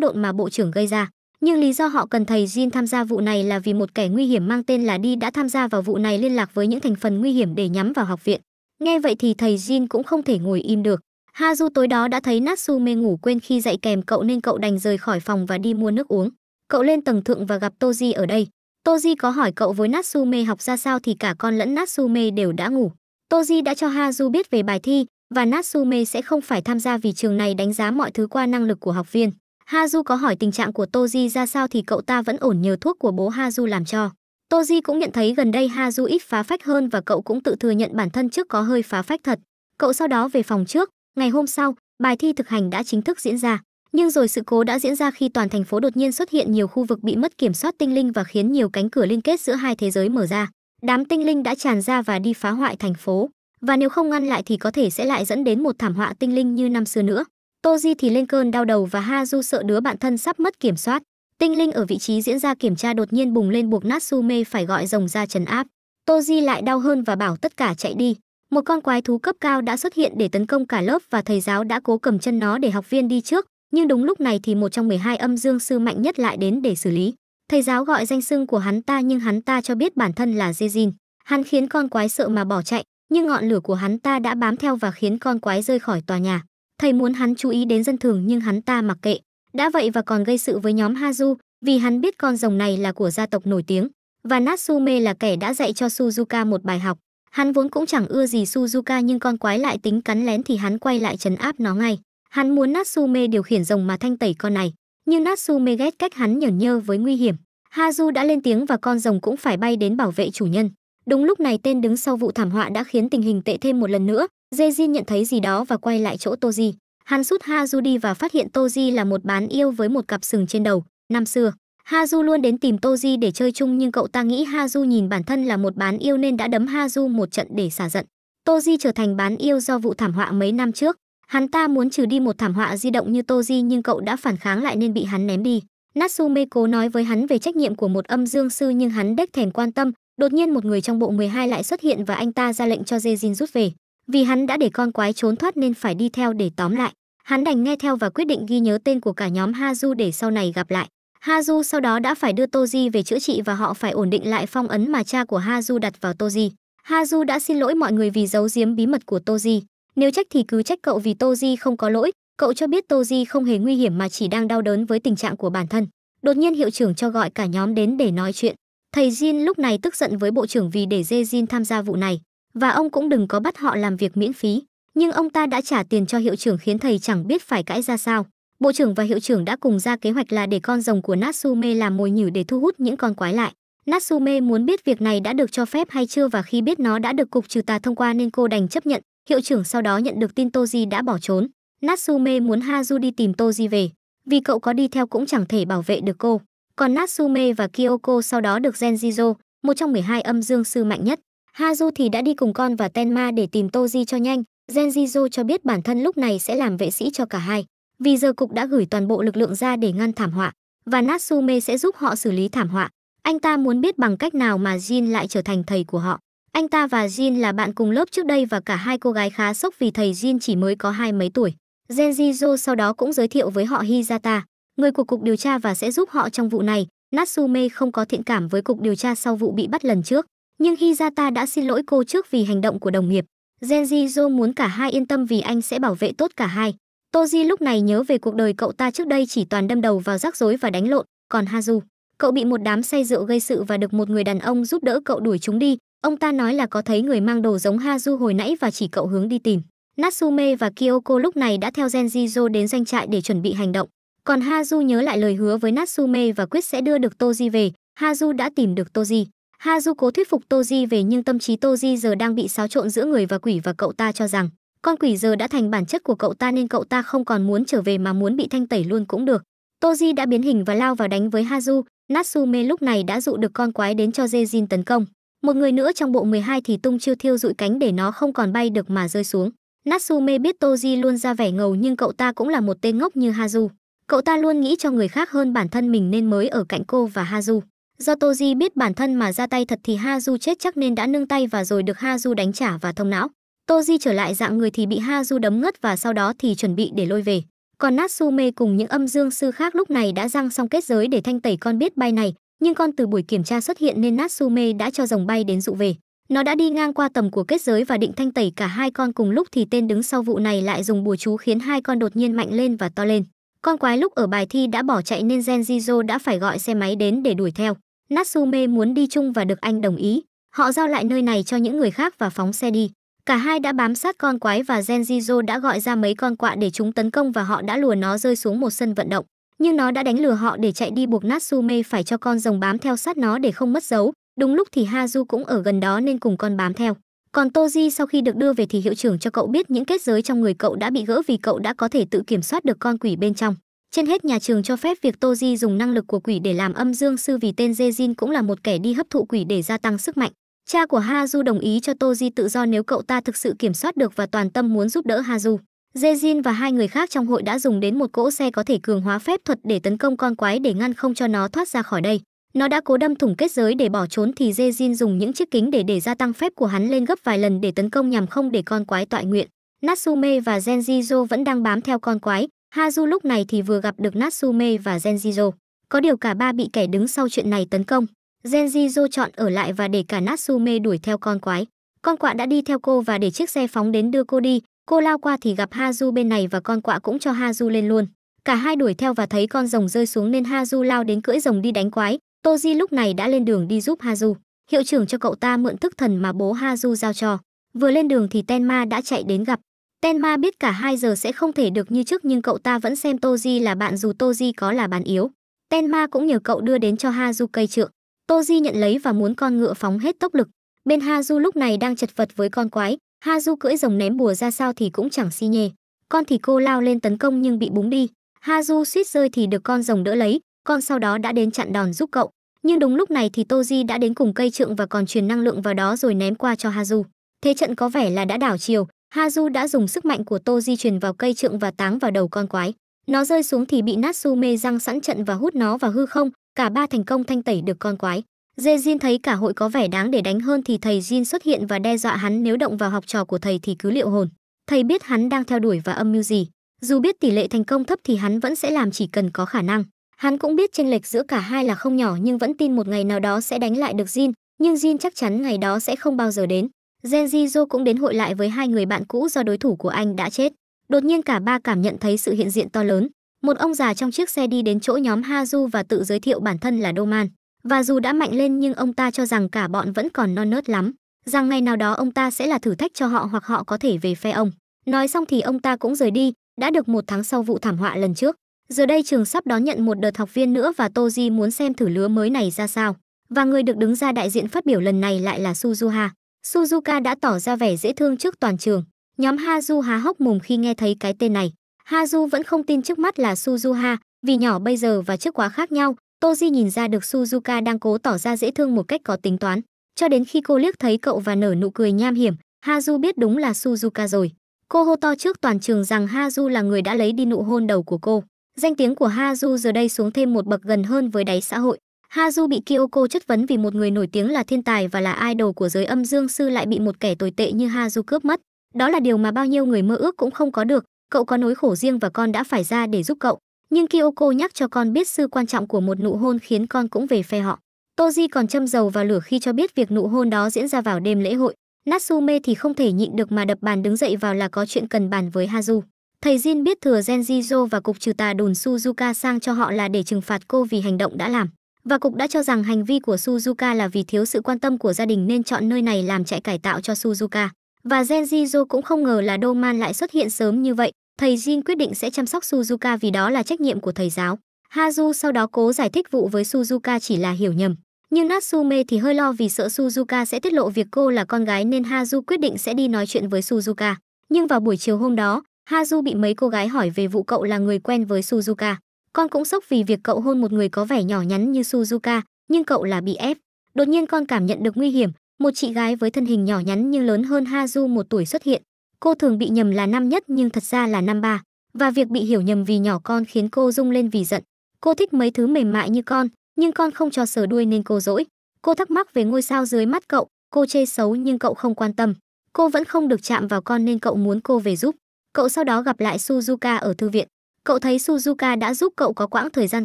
độn mà bộ trưởng gây ra. Nhưng lý do họ cần thầy Jin tham gia vụ này là vì một kẻ nguy hiểm mang tên là Đi đã tham gia vào vụ này liên lạc với những thành phần nguy hiểm để nhắm vào học viện. Nghe vậy thì thầy Jin cũng không thể ngồi im được. Haju tối đó đã thấy Natsu mê ngủ quên khi dạy kèm cậu nên cậu đành rời khỏi phòng và đi mua nước uống. Cậu lên tầng thượng và gặp Toji ở đây. Toji có hỏi cậu với Natsume học ra sao thì cả con lẫn Natsume đều đã ngủ. Toji đã cho Haju biết về bài thi và Natsume sẽ không phải tham gia vì trường này đánh giá mọi thứ qua năng lực của học viên. Haju có hỏi tình trạng của Toji ra sao thì cậu ta vẫn ổn nhờ thuốc của bố Haju làm cho. Toji cũng nhận thấy gần đây Ha Du ít phá phách hơn và cậu cũng tự thừa nhận bản thân trước có hơi phá phách thật. Cậu sau đó về phòng trước, ngày hôm sau, bài thi thực hành đã chính thức diễn ra. Nhưng rồi sự cố đã diễn ra khi toàn thành phố đột nhiên xuất hiện nhiều khu vực bị mất kiểm soát tinh linh và khiến nhiều cánh cửa liên kết giữa hai thế giới mở ra. Đám tinh linh đã tràn ra và đi phá hoại thành phố, và nếu không ngăn lại thì có thể sẽ lại dẫn đến một thảm họa tinh linh như năm xưa nữa. Toji thì lên cơn đau đầu và Ha Du sợ đứa bạn thân sắp mất kiểm soát. Tinh linh ở vị trí diễn ra kiểm tra đột nhiên bùng lên buộc Natsume phải gọi rồng ra trấn áp. Toji lại đau hơn và bảo tất cả chạy đi. Một con quái thú cấp cao đã xuất hiện để tấn công cả lớp và thầy giáo đã cố cầm chân nó để học viên đi trước, nhưng đúng lúc này thì một trong 12 âm dương sư mạnh nhất lại đến để xử lý. Thầy giáo gọi danh xưng của hắn ta nhưng hắn ta cho biết bản thân là Jejin. Hắn khiến con quái sợ mà bỏ chạy, nhưng ngọn lửa của hắn ta đã bám theo và khiến con quái rơi khỏi tòa nhà. Thầy muốn hắn chú ý đến dân thường nhưng hắn ta mặc kệ. Đã vậy và còn gây sự với nhóm Haju, vì hắn biết con rồng này là của gia tộc nổi tiếng, và Natsume là kẻ đã dạy cho Suzuka một bài học. Hắn vốn cũng chẳng ưa gì Suzuka nhưng con quái lại tính cắn lén thì hắn quay lại chấn áp nó ngay. Hắn muốn Natsume điều khiển rồng mà thanh tẩy con này, nhưng Natsume ghét cách hắn nhởn nhơ với nguy hiểm. Haju đã lên tiếng và con rồng cũng phải bay đến bảo vệ chủ nhân. Đúng lúc này tên đứng sau vụ thảm họa đã khiến tình hình tệ thêm một lần nữa, Jejin nhận thấy gì đó và quay lại chỗ Toji. Han sút Hazu đi và phát hiện Toji là một bán yêu với một cặp sừng trên đầu. Năm xưa, Hazu luôn đến tìm Toji để chơi chung nhưng cậu ta nghĩ Hazu nhìn bản thân là một bán yêu nên đã đấm Hazu một trận để xả giận. Toji trở thành bán yêu do vụ thảm họa mấy năm trước. Hắn ta muốn trừ đi một thảm họa di động như Toji nhưng cậu đã phản kháng lại nên bị hắn ném đi. Natsume cố nói với hắn về trách nhiệm của một âm dương sư nhưng hắn đếch thèm quan tâm. Đột nhiên một người trong bộ 12 lại xuất hiện và anh ta ra lệnh cho Jejin rút về. Vì hắn đã để con quái trốn thoát nên phải đi theo để tóm lại. Hắn đành nghe theo và quyết định ghi nhớ tên của cả nhóm Haju để sau này gặp lại. Haju sau đó đã phải đưa Toji về chữa trị và họ phải ổn định lại phong ấn mà cha của Haju đặt vào Toji. Haju đã xin lỗi mọi người vì giấu giếm bí mật của Toji. Nếu trách thì cứ trách cậu vì Toji không có lỗi, cậu cho biết Toji không hề nguy hiểm mà chỉ đang đau đớn với tình trạng của bản thân. Đột nhiên hiệu trưởng cho gọi cả nhóm đến để nói chuyện. Thầy Jin lúc này tức giận với bộ trưởng vì để Jin tham gia vụ này và ông cũng đừng có bắt họ làm việc miễn phí nhưng ông ta đã trả tiền cho hiệu trưởng khiến thầy chẳng biết phải cãi ra sao. Bộ trưởng và hiệu trưởng đã cùng ra kế hoạch là để con rồng của Natsume làm mồi nhử để thu hút những con quái lại. Natsume muốn biết việc này đã được cho phép hay chưa và khi biết nó đã được cục trừ tà thông qua nên cô đành chấp nhận. Hiệu trưởng sau đó nhận được tin Toji đã bỏ trốn. Natsume muốn Haju đi tìm Toji về, vì cậu có đi theo cũng chẳng thể bảo vệ được cô. Còn Natsume và Kyoko sau đó được Genjizo, một trong 12 âm dương sư mạnh nhất. Haju thì đã đi cùng con và Tenma để tìm Toji cho nhanh, Genjizo cho biết bản thân lúc này sẽ làm vệ sĩ cho cả hai, vì giờ cục đã gửi toàn bộ lực lượng ra để ngăn thảm họa, và Natsume sẽ giúp họ xử lý thảm họa. Anh ta muốn biết bằng cách nào mà Jin lại trở thành thầy của họ. Anh ta và Jin là bạn cùng lớp trước đây và cả hai cô gái khá sốc vì thầy Jin chỉ mới có hai mấy tuổi. Genjizo sau đó cũng giới thiệu với họ Hizata, người của cục điều tra và sẽ giúp họ trong vụ này. Natsume không có thiện cảm với cục điều tra sau vụ bị bắt lần trước, nhưng Hizata đã xin lỗi cô trước vì hành động của đồng nghiệp. Genjizo muốn cả hai yên tâm vì anh sẽ bảo vệ tốt cả hai. Toji lúc này nhớ về cuộc đời cậu ta trước đây chỉ toàn đâm đầu vào rắc rối và đánh lộn, còn Hazu, cậu bị một đám say rượu gây sự và được một người đàn ông giúp đỡ cậu đuổi chúng đi. Ông ta nói là có thấy người mang đồ giống Hazu hồi nãy và chỉ cậu hướng đi tìm. Natsume và Kyoko lúc này đã theo Genjizo đến doanh trại để chuẩn bị hành động. Còn Hazu nhớ lại lời hứa với Natsume và quyết sẽ đưa được Toji về. Hazu đã tìm được Toji. Ha cố thuyết phục Toji về nhưng tâm trí Toji giờ đang bị xáo trộn giữa người và quỷ và cậu ta cho rằng con quỷ giờ đã thành bản chất của cậu ta nên cậu ta không còn muốn trở về mà muốn bị thanh tẩy luôn cũng được. Toji đã biến hình và lao vào đánh với Hazu, Natsume lúc này đã dụ được con quái đến cho Jejin tấn công. Một người nữa trong bộ 12 thì tung chiêu thiêu dụi cánh để nó không còn bay được mà rơi xuống. Natsume biết Toji luôn ra vẻ ngầu nhưng cậu ta cũng là một tên ngốc như Hazu. Cậu ta luôn nghĩ cho người khác hơn bản thân mình nên mới ở cạnh cô và Hazu. Do Toji biết bản thân mà ra tay thật thì Ha Du chết chắc nên đã nâng tay và rồi được Ha Du đánh trả và thông não. Toji trở lại dạng người thì bị Ha Du đấm ngất và sau đó thì chuẩn bị để lôi về. Còn Natsume cùng những âm dương sư khác lúc này đã răng xong kết giới để thanh tẩy con biết bay này, nhưng con từ buổi kiểm tra xuất hiện nên Natsume đã cho rồng bay đến dụ về. Nó đã đi ngang qua tầm của kết giới và định thanh tẩy cả hai con cùng lúc thì tên đứng sau vụ này lại dùng bùa chú khiến hai con đột nhiên mạnh lên và to lên. Con quái lúc ở bài thi đã bỏ chạy nên Genjizo đã phải gọi xe máy đến để đuổi theo. Natsume muốn đi chung và được anh đồng ý. Họ giao lại nơi này cho những người khác và phóng xe đi. Cả hai đã bám sát con quái và Genjizo đã gọi ra mấy con quạ để chúng tấn công và họ đã lùa nó rơi xuống một sân vận động. Nhưng nó đã đánh lừa họ để chạy đi buộc Natsume phải cho con rồng bám theo sát nó để không mất dấu. Đúng lúc thì Hazu cũng ở gần đó nên cùng con bám theo. Còn Toji sau khi được đưa về thì hiệu trưởng cho cậu biết những kết giới trong người cậu đã bị gỡ vì cậu đã có thể tự kiểm soát được con quỷ bên trong. Trên hết nhà trường cho phép việc Toji dùng năng lực của quỷ để làm âm dương sư vì tên Jejin cũng là một kẻ đi hấp thụ quỷ để gia tăng sức mạnh. Cha của Hazu đồng ý cho Toji tự do nếu cậu ta thực sự kiểm soát được và toàn tâm muốn giúp đỡ Hazu. Jejin và hai người khác trong hội đã dùng đến một cỗ xe có thể cường hóa phép thuật để tấn công con quái để ngăn không cho nó thoát ra khỏi đây. Nó đã cố đâm thủng kết giới để bỏ trốn thì Jejin dùng những chiếc kính để để gia tăng phép của hắn lên gấp vài lần để tấn công nhằm không để con quái tọa nguyện. Natsume và Genjizo vẫn đang bám theo con quái, Hazu lúc này thì vừa gặp được Natsume và Genjizo. Có điều cả ba bị kẻ đứng sau chuyện này tấn công. Genjizo chọn ở lại và để cả Natsume đuổi theo con quái. Con quạ đã đi theo cô và để chiếc xe phóng đến đưa cô đi. Cô lao qua thì gặp Hazu bên này và con quạ cũng cho Hazu lên luôn. Cả hai đuổi theo và thấy con rồng rơi xuống nên Hazu lao đến cưỡi rồng đi đánh quái. Toji lúc này đã lên đường đi giúp Hazu. Hiệu trưởng cho cậu ta mượn thức thần mà bố Hazu giao cho. Vừa lên đường thì Tenma đã chạy đến gặp. Tenma biết cả hai giờ sẽ không thể được như trước nhưng cậu ta vẫn xem Toji là bạn dù Toji có là bạn yếu. Tenma cũng nhờ cậu đưa đến cho Haju cây trượng. Toji nhận lấy và muốn con ngựa phóng hết tốc lực. Bên Haju lúc này đang chật vật với con quái. Haju cưỡi rồng ném bùa ra sao thì cũng chẳng si nhê. Con thì cô lao lên tấn công nhưng bị búng đi. Haju suýt rơi thì được con rồng đỡ lấy. Con sau đó đã đến chặn đòn giúp cậu. Nhưng đúng lúc này thì Toji đã đến cùng cây trượng và còn truyền năng lượng vào đó rồi ném qua cho Haju. Thế trận có vẻ là đã đảo chiều, Hazu đã dùng sức mạnh của Tô di chuyển vào cây trượng và táng vào đầu con quái. Nó rơi xuống thì bị Natsume răng sẵn trận và hút nó vào hư không, cả ba thành công thanh tẩy được con quái. Jin thấy cả hội có vẻ đáng để đánh hơn thì thầy Jin xuất hiện và đe dọa hắn nếu động vào học trò của thầy thì cứ liệu hồn. Thầy biết hắn đang theo đuổi và âm mưu gì. Dù biết tỷ lệ thành công thấp thì hắn vẫn sẽ làm chỉ cần có khả năng. Hắn cũng biết chênh lệch giữa cả hai là không nhỏ nhưng vẫn tin một ngày nào đó sẽ đánh lại được Jin, nhưng Jin chắc chắn ngày đó sẽ không bao giờ đến. Gen Jizo cũng đến hội lại với hai người bạn cũ do đối thủ của anh đã chết. Đột nhiên cả ba cảm nhận thấy sự hiện diện to lớn. Một ông già trong chiếc xe đi đến chỗ nhóm Haju và tự giới thiệu bản thân là Doman. Và dù đã mạnh lên nhưng ông ta cho rằng cả bọn vẫn còn non nớt lắm, rằng ngày nào đó ông ta sẽ là thử thách cho họ hoặc họ có thể về phe ông. Nói xong thì ông ta cũng rời đi, đã được một tháng sau vụ thảm họa lần trước. Giờ đây trường sắp đón nhận một đợt học viên nữa và Toji muốn xem thử lứa mới này ra sao. Và người được đứng ra đại diện phát biểu lần này lại là Suzuha. Suzuka đã tỏ ra vẻ dễ thương trước toàn trường. Nhóm Haju há hốc mồm khi nghe thấy cái tên này. Haju vẫn không tin trước mắt là Suzuha, vì nhỏ bây giờ và trước quá khác nhau, Toji nhìn ra được Suzuka đang cố tỏ ra dễ thương một cách có tính toán. Cho đến khi cô liếc thấy cậu và nở nụ cười nham hiểm, Haju biết đúng là Suzuka rồi. Cô hô to trước toàn trường rằng Haju là người đã lấy đi nụ hôn đầu của cô. Danh tiếng của Haju giờ đây xuống thêm một bậc gần hơn với đáy xã hội. Haju bị Kyoko chất vấn vì một người nổi tiếng là thiên tài và là idol của giới âm dương sư lại bị một kẻ tồi tệ như Haju cướp mất. Đó là điều mà bao nhiêu người mơ ước cũng không có được, cậu có nỗi khổ riêng và con đã phải ra để giúp cậu. Nhưng Kyoko nhắc cho con biết sự quan trọng của một nụ hôn khiến con cũng về phe họ. Toji còn châm dầu vào lửa khi cho biết việc nụ hôn đó diễn ra vào đêm lễ hội. Natsume thì không thể nhịn được mà đập bàn đứng dậy vào là có chuyện cần bàn với Haju. Thầy Jin biết thừa Genjizo và cục trừ tà đồn Suzuka sang cho họ là để trừng phạt cô vì hành động đã làm và cục đã cho rằng hành vi của Suzuka là vì thiếu sự quan tâm của gia đình nên chọn nơi này làm trại cải tạo cho Suzuka. Và Genjizo cũng không ngờ là Doman lại xuất hiện sớm như vậy, thầy Jin quyết định sẽ chăm sóc Suzuka vì đó là trách nhiệm của thầy giáo. HaJu sau đó cố giải thích vụ với Suzuka chỉ là hiểu nhầm. Nhưng Natsume thì hơi lo vì sợ Suzuka sẽ tiết lộ việc cô là con gái nên HaJu quyết định sẽ đi nói chuyện với Suzuka. Nhưng vào buổi chiều hôm đó, HaJu bị mấy cô gái hỏi về vụ cậu là người quen với Suzuka. Con cũng sốc vì việc cậu hôn một người có vẻ nhỏ nhắn như Suzuka, nhưng cậu là bị ép. Đột nhiên con cảm nhận được nguy hiểm, một chị gái với thân hình nhỏ nhắn nhưng lớn hơn Hazu một tuổi xuất hiện. Cô thường bị nhầm là năm nhất nhưng thật ra là năm ba, và việc bị hiểu nhầm vì nhỏ con khiến cô rung lên vì giận. Cô thích mấy thứ mềm mại như con, nhưng con không cho sờ đuôi nên cô dỗi. Cô thắc mắc về ngôi sao dưới mắt cậu, cô chê xấu nhưng cậu không quan tâm. Cô vẫn không được chạm vào con nên cậu muốn cô về giúp. Cậu sau đó gặp lại Suzuka ở thư viện. Cậu thấy Suzuka đã giúp cậu có quãng thời gian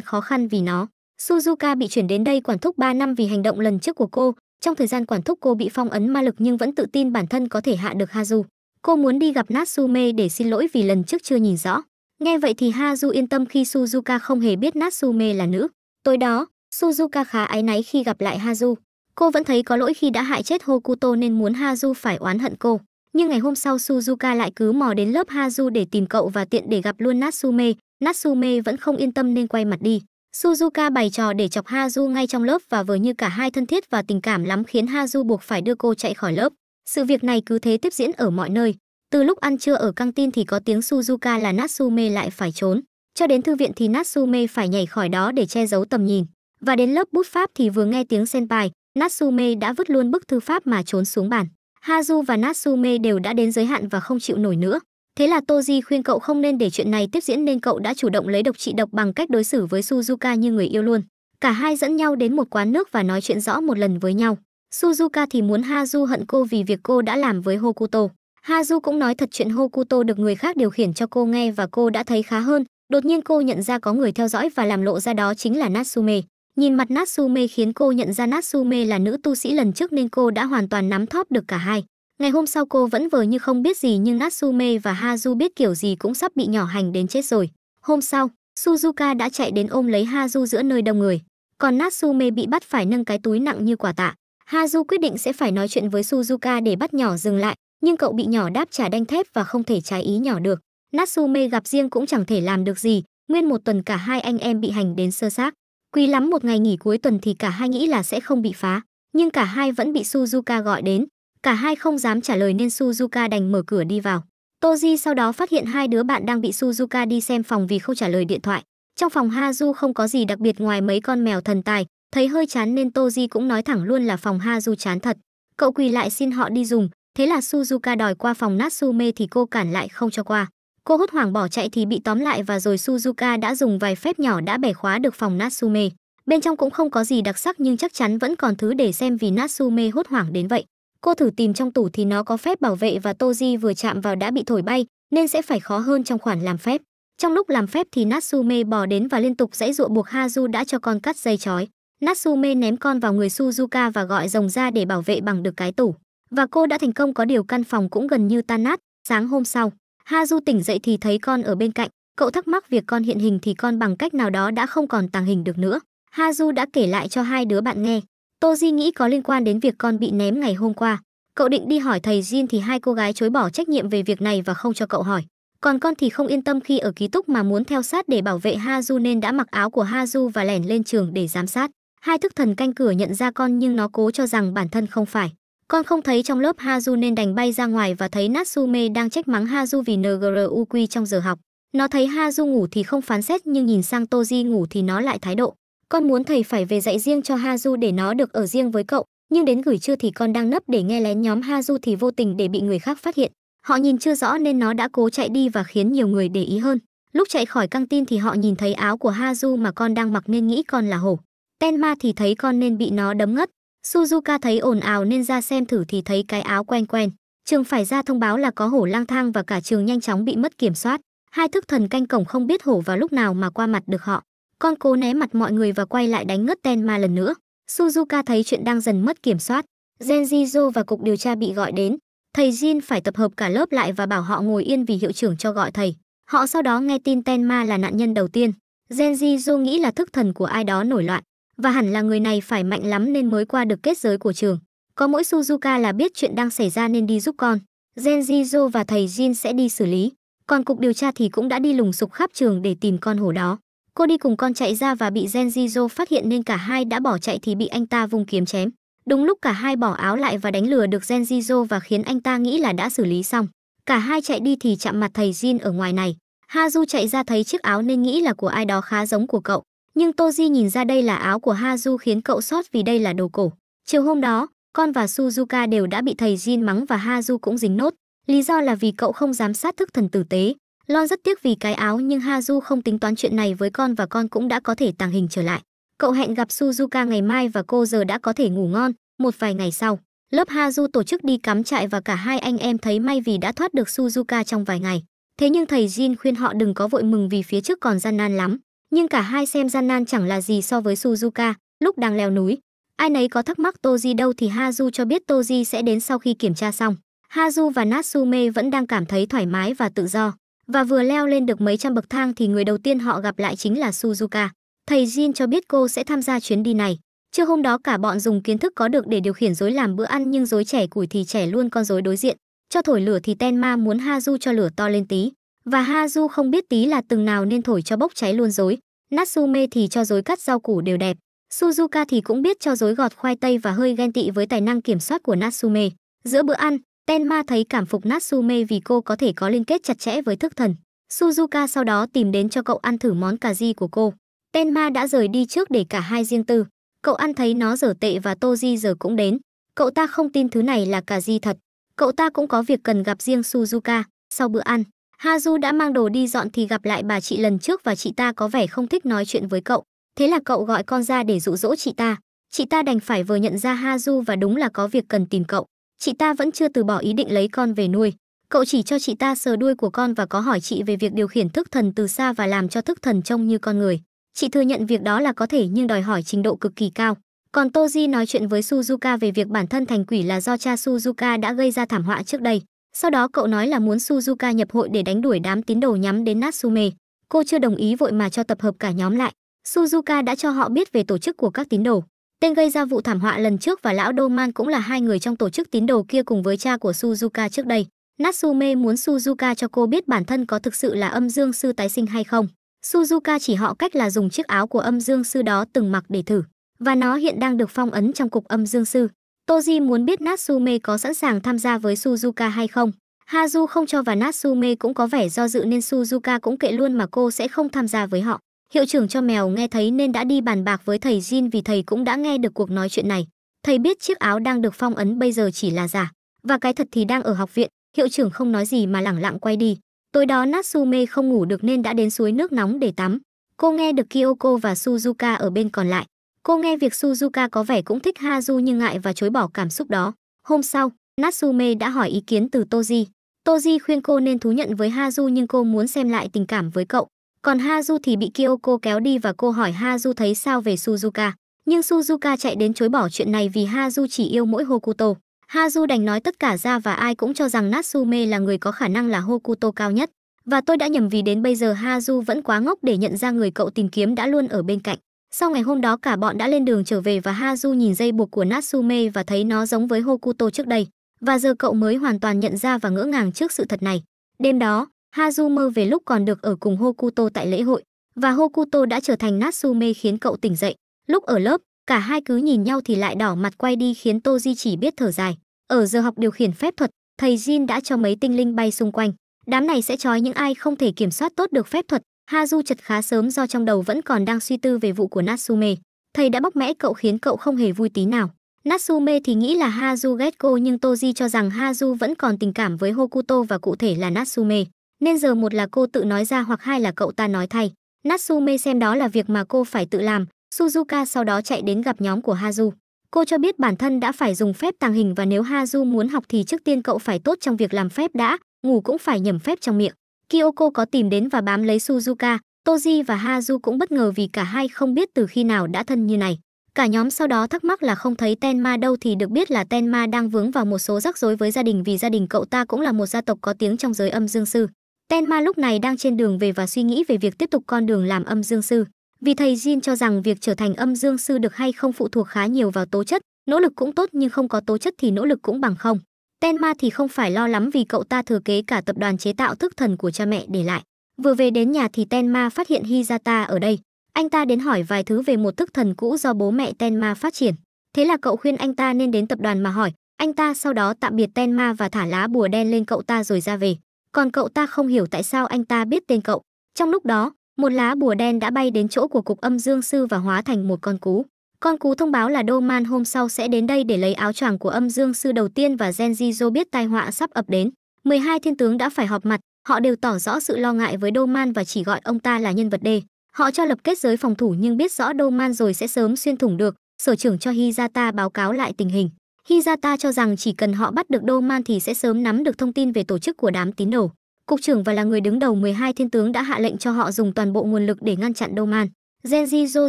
khó khăn vì nó. Suzuka bị chuyển đến đây quản thúc 3 năm vì hành động lần trước của cô. Trong thời gian quản thúc cô bị phong ấn ma lực nhưng vẫn tự tin bản thân có thể hạ được HaJu. Cô muốn đi gặp Natsume để xin lỗi vì lần trước chưa nhìn rõ. Nghe vậy thì HaJu yên tâm khi Suzuka không hề biết Natsume là nữ. Tối đó, Suzuka khá áy náy khi gặp lại HaJu. Cô vẫn thấy có lỗi khi đã hại chết Hokuto nên muốn HaJu phải oán hận cô nhưng ngày hôm sau Suzuka lại cứ mò đến lớp HaJu để tìm cậu và tiện để gặp luôn Natsume. Natsume vẫn không yên tâm nên quay mặt đi. Suzuka bày trò để chọc HaJu ngay trong lớp và vừa như cả hai thân thiết và tình cảm lắm khiến HaJu buộc phải đưa cô chạy khỏi lớp. Sự việc này cứ thế tiếp diễn ở mọi nơi. Từ lúc ăn trưa ở căng tin thì có tiếng Suzuka là Natsume lại phải trốn. Cho đến thư viện thì Natsume phải nhảy khỏi đó để che giấu tầm nhìn. Và đến lớp bút pháp thì vừa nghe tiếng senpai, Natsume đã vứt luôn bức thư pháp mà trốn xuống bàn. Haju và Natsume đều đã đến giới hạn và không chịu nổi nữa. Thế là Toji khuyên cậu không nên để chuyện này tiếp diễn nên cậu đã chủ động lấy độc trị độc bằng cách đối xử với Suzuka như người yêu luôn. Cả hai dẫn nhau đến một quán nước và nói chuyện rõ một lần với nhau. Suzuka thì muốn Haju hận cô vì việc cô đã làm với Hokuto. Haju cũng nói thật chuyện Hokuto được người khác điều khiển cho cô nghe và cô đã thấy khá hơn. Đột nhiên cô nhận ra có người theo dõi và làm lộ ra đó chính là Natsume. Nhìn mặt Natsume khiến cô nhận ra Natsume là nữ tu sĩ lần trước nên cô đã hoàn toàn nắm thóp được cả hai. Ngày hôm sau cô vẫn vờ như không biết gì nhưng Natsume và Hazu biết kiểu gì cũng sắp bị nhỏ hành đến chết rồi. Hôm sau, Suzuka đã chạy đến ôm lấy Hazu giữa nơi đông người. Còn Natsume bị bắt phải nâng cái túi nặng như quả tạ. Hazu quyết định sẽ phải nói chuyện với Suzuka để bắt nhỏ dừng lại, nhưng cậu bị nhỏ đáp trả đanh thép và không thể trái ý nhỏ được. Natsume gặp riêng cũng chẳng thể làm được gì, nguyên một tuần cả hai anh em bị hành đến sơ xác. Quý lắm một ngày nghỉ cuối tuần thì cả hai nghĩ là sẽ không bị phá, nhưng cả hai vẫn bị Suzuka gọi đến. Cả hai không dám trả lời nên Suzuka đành mở cửa đi vào. Toji sau đó phát hiện hai đứa bạn đang bị Suzuka đi xem phòng vì không trả lời điện thoại. Trong phòng Haju không có gì đặc biệt ngoài mấy con mèo thần tài, thấy hơi chán nên Toji cũng nói thẳng luôn là phòng Haju chán thật. Cậu quỳ lại xin họ đi dùng, thế là Suzuka đòi qua phòng Natsume thì cô cản lại không cho qua. Cô hốt hoảng bỏ chạy thì bị tóm lại và rồi Suzuka đã dùng vài phép nhỏ đã bẻ khóa được phòng Natsume. Bên trong cũng không có gì đặc sắc nhưng chắc chắn vẫn còn thứ để xem vì Natsume hốt hoảng đến vậy. Cô thử tìm trong tủ thì nó có phép bảo vệ và Toji vừa chạm vào đã bị thổi bay, nên sẽ phải khó hơn trong khoản làm phép. Trong lúc làm phép thì Natsume bò đến và liên tục dãy dụa buộc Hazu đã cho con cắt dây chói. Natsume ném con vào người Suzuka và gọi rồng ra để bảo vệ bằng được cái tủ. Và cô đã thành công có điều căn phòng cũng gần như tan nát. Sáng hôm sau, Ha Du tỉnh dậy thì thấy con ở bên cạnh, cậu thắc mắc việc con hiện hình thì con bằng cách nào đó đã không còn tàng hình được nữa. Ha Du đã kể lại cho hai đứa bạn nghe. Tô Di nghĩ có liên quan đến việc con bị ném ngày hôm qua. Cậu định đi hỏi thầy Jin thì hai cô gái chối bỏ trách nhiệm về việc này và không cho cậu hỏi. Còn con thì không yên tâm khi ở ký túc mà muốn theo sát để bảo vệ Ha Du nên đã mặc áo của Ha Du và lẻn lên trường để giám sát. Hai thức thần canh cửa nhận ra con nhưng nó cố cho rằng bản thân không phải. Con không thấy trong lớp Hazu nên đành bay ra ngoài và thấy Natsume đang trách mắng Hazu vì NGRU quy trong giờ học. Nó thấy Hazu ngủ thì không phán xét nhưng nhìn sang Toji ngủ thì nó lại thái độ. Con muốn thầy phải về dạy riêng cho Hazu để nó được ở riêng với cậu, nhưng đến gửi trưa thì con đang nấp để nghe lén nhóm Hazu thì vô tình để bị người khác phát hiện. Họ nhìn chưa rõ nên nó đã cố chạy đi và khiến nhiều người để ý hơn. Lúc chạy khỏi căng tin thì họ nhìn thấy áo của Hazu mà con đang mặc nên nghĩ con là hổ. Tenma thì thấy con nên bị nó đấm ngất, Suzuka thấy ồn ào nên ra xem thử thì thấy cái áo quen quen. Trường phải ra thông báo là có hổ lang thang và cả trường nhanh chóng bị mất kiểm soát. Hai thức thần canh cổng không biết hổ vào lúc nào mà qua mặt được họ. Con cố né mặt mọi người và quay lại đánh ngất Tenma lần nữa. Suzuka thấy chuyện đang dần mất kiểm soát. Genjizo và cục điều tra bị gọi đến. Thầy Jin phải tập hợp cả lớp lại và bảo họ ngồi yên vì hiệu trưởng cho gọi thầy. Họ sau đó nghe tin Tenma là nạn nhân đầu tiên. Genjizo nghĩ là thức thần của ai đó nổi loạn và hẳn là người này phải mạnh lắm nên mới qua được kết giới của trường. Có mỗi Suzuka là biết chuyện đang xảy ra nên đi giúp con. Genjizo và thầy Jin sẽ đi xử lý. Còn cục điều tra thì cũng đã đi lùng sục khắp trường để tìm con hổ đó. Cô đi cùng con chạy ra và bị Genjizo phát hiện nên cả hai đã bỏ chạy thì bị anh ta vung kiếm chém. Đúng lúc cả hai bỏ áo lại và đánh lừa được Genjizo và khiến anh ta nghĩ là đã xử lý xong. Cả hai chạy đi thì chạm mặt thầy Jin ở ngoài này. Hazu chạy ra thấy chiếc áo nên nghĩ là của ai đó khá giống của cậu nhưng Toji nhìn ra đây là áo của HaJu khiến cậu sót vì đây là đồ cổ. Chiều hôm đó, con và Suzuka đều đã bị thầy Jin mắng và HaJu cũng dính nốt. Lý do là vì cậu không dám sát thức thần tử tế. Lon rất tiếc vì cái áo nhưng HaJu không tính toán chuyện này với con và con cũng đã có thể tàng hình trở lại. Cậu hẹn gặp Suzuka ngày mai và cô giờ đã có thể ngủ ngon. Một vài ngày sau, lớp HaJu tổ chức đi cắm trại và cả hai anh em thấy may vì đã thoát được Suzuka trong vài ngày. Thế nhưng thầy Jin khuyên họ đừng có vội mừng vì phía trước còn gian nan lắm nhưng cả hai xem gian nan chẳng là gì so với Suzuka, lúc đang leo núi. Ai nấy có thắc mắc Toji đâu thì Haju cho biết Toji sẽ đến sau khi kiểm tra xong. Haju và Natsume vẫn đang cảm thấy thoải mái và tự do. Và vừa leo lên được mấy trăm bậc thang thì người đầu tiên họ gặp lại chính là Suzuka. Thầy Jin cho biết cô sẽ tham gia chuyến đi này. Trưa hôm đó cả bọn dùng kiến thức có được để điều khiển dối làm bữa ăn nhưng dối trẻ củi thì trẻ luôn con dối đối diện. Cho thổi lửa thì Tenma muốn Haju cho lửa to lên tí. Và Haju không biết tí là từng nào nên thổi cho bốc cháy luôn dối. Natsume thì cho dối cắt rau củ đều đẹp. Suzuka thì cũng biết cho dối gọt khoai tây và hơi ghen tị với tài năng kiểm soát của Natsume. Giữa bữa ăn, Tenma thấy cảm phục Natsume vì cô có thể có liên kết chặt chẽ với thức thần. Suzuka sau đó tìm đến cho cậu ăn thử món cà ri của cô. Tenma đã rời đi trước để cả hai riêng tư. Cậu ăn thấy nó dở tệ và Toji giờ cũng đến. Cậu ta không tin thứ này là cà ri thật. Cậu ta cũng có việc cần gặp riêng Suzuka sau bữa ăn. Ha Du đã mang đồ đi dọn thì gặp lại bà chị lần trước và chị ta có vẻ không thích nói chuyện với cậu. Thế là cậu gọi con ra để dụ dỗ chị ta. Chị ta đành phải vừa nhận ra Ha Du và đúng là có việc cần tìm cậu. Chị ta vẫn chưa từ bỏ ý định lấy con về nuôi. Cậu chỉ cho chị ta sờ đuôi của con và có hỏi chị về việc điều khiển thức thần từ xa và làm cho thức thần trông như con người. Chị thừa nhận việc đó là có thể nhưng đòi hỏi trình độ cực kỳ cao. Còn Toji nói chuyện với Suzuka về việc bản thân thành quỷ là do cha Suzuka đã gây ra thảm họa trước đây. Sau đó cậu nói là muốn Suzuka nhập hội để đánh đuổi đám tín đồ nhắm đến Natsume. Cô chưa đồng ý vội mà cho tập hợp cả nhóm lại. Suzuka đã cho họ biết về tổ chức của các tín đồ. Tên gây ra vụ thảm họa lần trước và lão Doman cũng là hai người trong tổ chức tín đồ kia cùng với cha của Suzuka trước đây. Natsume muốn Suzuka cho cô biết bản thân có thực sự là âm dương sư tái sinh hay không. Suzuka chỉ họ cách là dùng chiếc áo của âm dương sư đó từng mặc để thử, và nó hiện đang được phong ấn trong cục âm dương sư. Toji muốn biết Natsume có sẵn sàng tham gia với Suzuka hay không. Hazu không cho và Natsume cũng có vẻ do dự nên Suzuka cũng kệ luôn mà cô sẽ không tham gia với họ. Hiệu trưởng cho mèo nghe thấy nên đã đi bàn bạc với thầy Jin vì thầy cũng đã nghe được cuộc nói chuyện này. Thầy biết chiếc áo đang được phong ấn bây giờ chỉ là giả, và cái thật thì đang ở học viện, hiệu trưởng không nói gì mà lẳng lặng quay đi. Tối đó Natsume không ngủ được nên đã đến suối nước nóng để tắm. Cô nghe được Kyoko và Suzuka ở bên còn lại. Cô nghe việc Suzuka có vẻ cũng thích Hazu nhưng ngại và chối bỏ cảm xúc đó. Hôm sau, Natsume đã hỏi ý kiến từ Toji. Toji khuyên cô nên thú nhận với Hazu nhưng cô muốn xem lại tình cảm với cậu. Còn Hazu thì bị Kyoko kéo đi và cô hỏi Hazu thấy sao về Suzuka. Nhưng Suzuka chạy đến chối bỏ chuyện này vì Hazu chỉ yêu mỗi Hokuto. Hazu đành nói tất cả ra và ai cũng cho rằng Natsume là người có khả năng là Hokuto cao nhất. Và tôi đã nhầm vì đến bây giờ Hazu vẫn quá ngốc để nhận ra người cậu tìm kiếm đã luôn ở bên cạnh. Sau ngày hôm đó cả bọn đã lên đường trở về và Hazu nhìn dây buộc của Natsume và thấy nó giống với Hokuto trước đây, và giờ cậu mới hoàn toàn nhận ra và ngỡ ngàng trước sự thật này. Đêm đó, Hazu mơ về lúc còn được ở cùng Hokuto tại lễ hội, và Hokuto đã trở thành Natsume khiến cậu tỉnh dậy. Lúc ở lớp, cả hai cứ nhìn nhau thì lại đỏ mặt quay đi khiến Toji chỉ biết thở dài. Ở giờ học điều khiển phép thuật, thầy Jin đã cho mấy tinh linh bay xung quanh. Đám này sẽ trói những ai không thể kiểm soát tốt được phép thuật, Ha Hazu chật khá sớm do trong đầu vẫn còn đang suy tư về vụ của Natsume. Thầy đã bóc mẽ cậu khiến cậu không hề vui tí nào. Natsume thì nghĩ là Ha Hazu ghét cô nhưng Toji cho rằng Ha Hazu vẫn còn tình cảm với Hokuto và cụ thể là Natsume. Nên giờ một là cô tự nói ra hoặc hai là cậu ta nói thay. Natsume xem đó là việc mà cô phải tự làm. Suzuka sau đó chạy đến gặp nhóm của Ha Hazu. Cô cho biết bản thân đã phải dùng phép tàng hình và nếu Ha Hazu muốn học thì trước tiên cậu phải tốt trong việc làm phép đã, ngủ cũng phải nhầm phép trong miệng. Kyoko có tìm đến và bám lấy Suzuka, Toji và Hazu cũng bất ngờ vì cả hai không biết từ khi nào đã thân như này. Cả nhóm sau đó thắc mắc là không thấy Tenma đâu thì được biết là Tenma đang vướng vào một số rắc rối với gia đình vì gia đình cậu ta cũng là một gia tộc có tiếng trong giới âm dương sư. Tenma lúc này đang trên đường về và suy nghĩ về việc tiếp tục con đường làm âm dương sư. Vì thầy Jin cho rằng việc trở thành âm dương sư được hay không phụ thuộc khá nhiều vào tố chất, nỗ lực cũng tốt nhưng không có tố chất thì nỗ lực cũng bằng không. Tenma thì không phải lo lắm vì cậu ta thừa kế cả tập đoàn chế tạo thức thần của cha mẹ để lại. Vừa về đến nhà thì Tenma phát hiện Hizata ở đây. Anh ta đến hỏi vài thứ về một thức thần cũ do bố mẹ Tenma phát triển. Thế là cậu khuyên anh ta nên đến tập đoàn mà hỏi. Anh ta sau đó tạm biệt Tenma và thả lá bùa đen lên cậu ta rồi ra về. Còn cậu ta không hiểu tại sao anh ta biết tên cậu. Trong lúc đó, một lá bùa đen đã bay đến chỗ của cục âm dương sư và hóa thành một con cú. Con cú thông báo là Đô Man hôm sau sẽ đến đây để lấy áo choàng của âm dương sư đầu tiên và Genji Zô biết tai họa sắp ập đến. 12 thiên tướng đã phải họp mặt, họ đều tỏ rõ sự lo ngại với Đô Man và chỉ gọi ông ta là nhân vật D. Họ cho lập kết giới phòng thủ nhưng biết rõ Đô Man rồi sẽ sớm xuyên thủng được, sở trưởng cho Hizata báo cáo lại tình hình. Hizata cho rằng chỉ cần họ bắt được Đô Man thì sẽ sớm nắm được thông tin về tổ chức của đám tín đồ. Cục trưởng và là người đứng đầu 12 thiên tướng đã hạ lệnh cho họ dùng toàn bộ nguồn lực để ngăn chặn Đô Man. Genjizo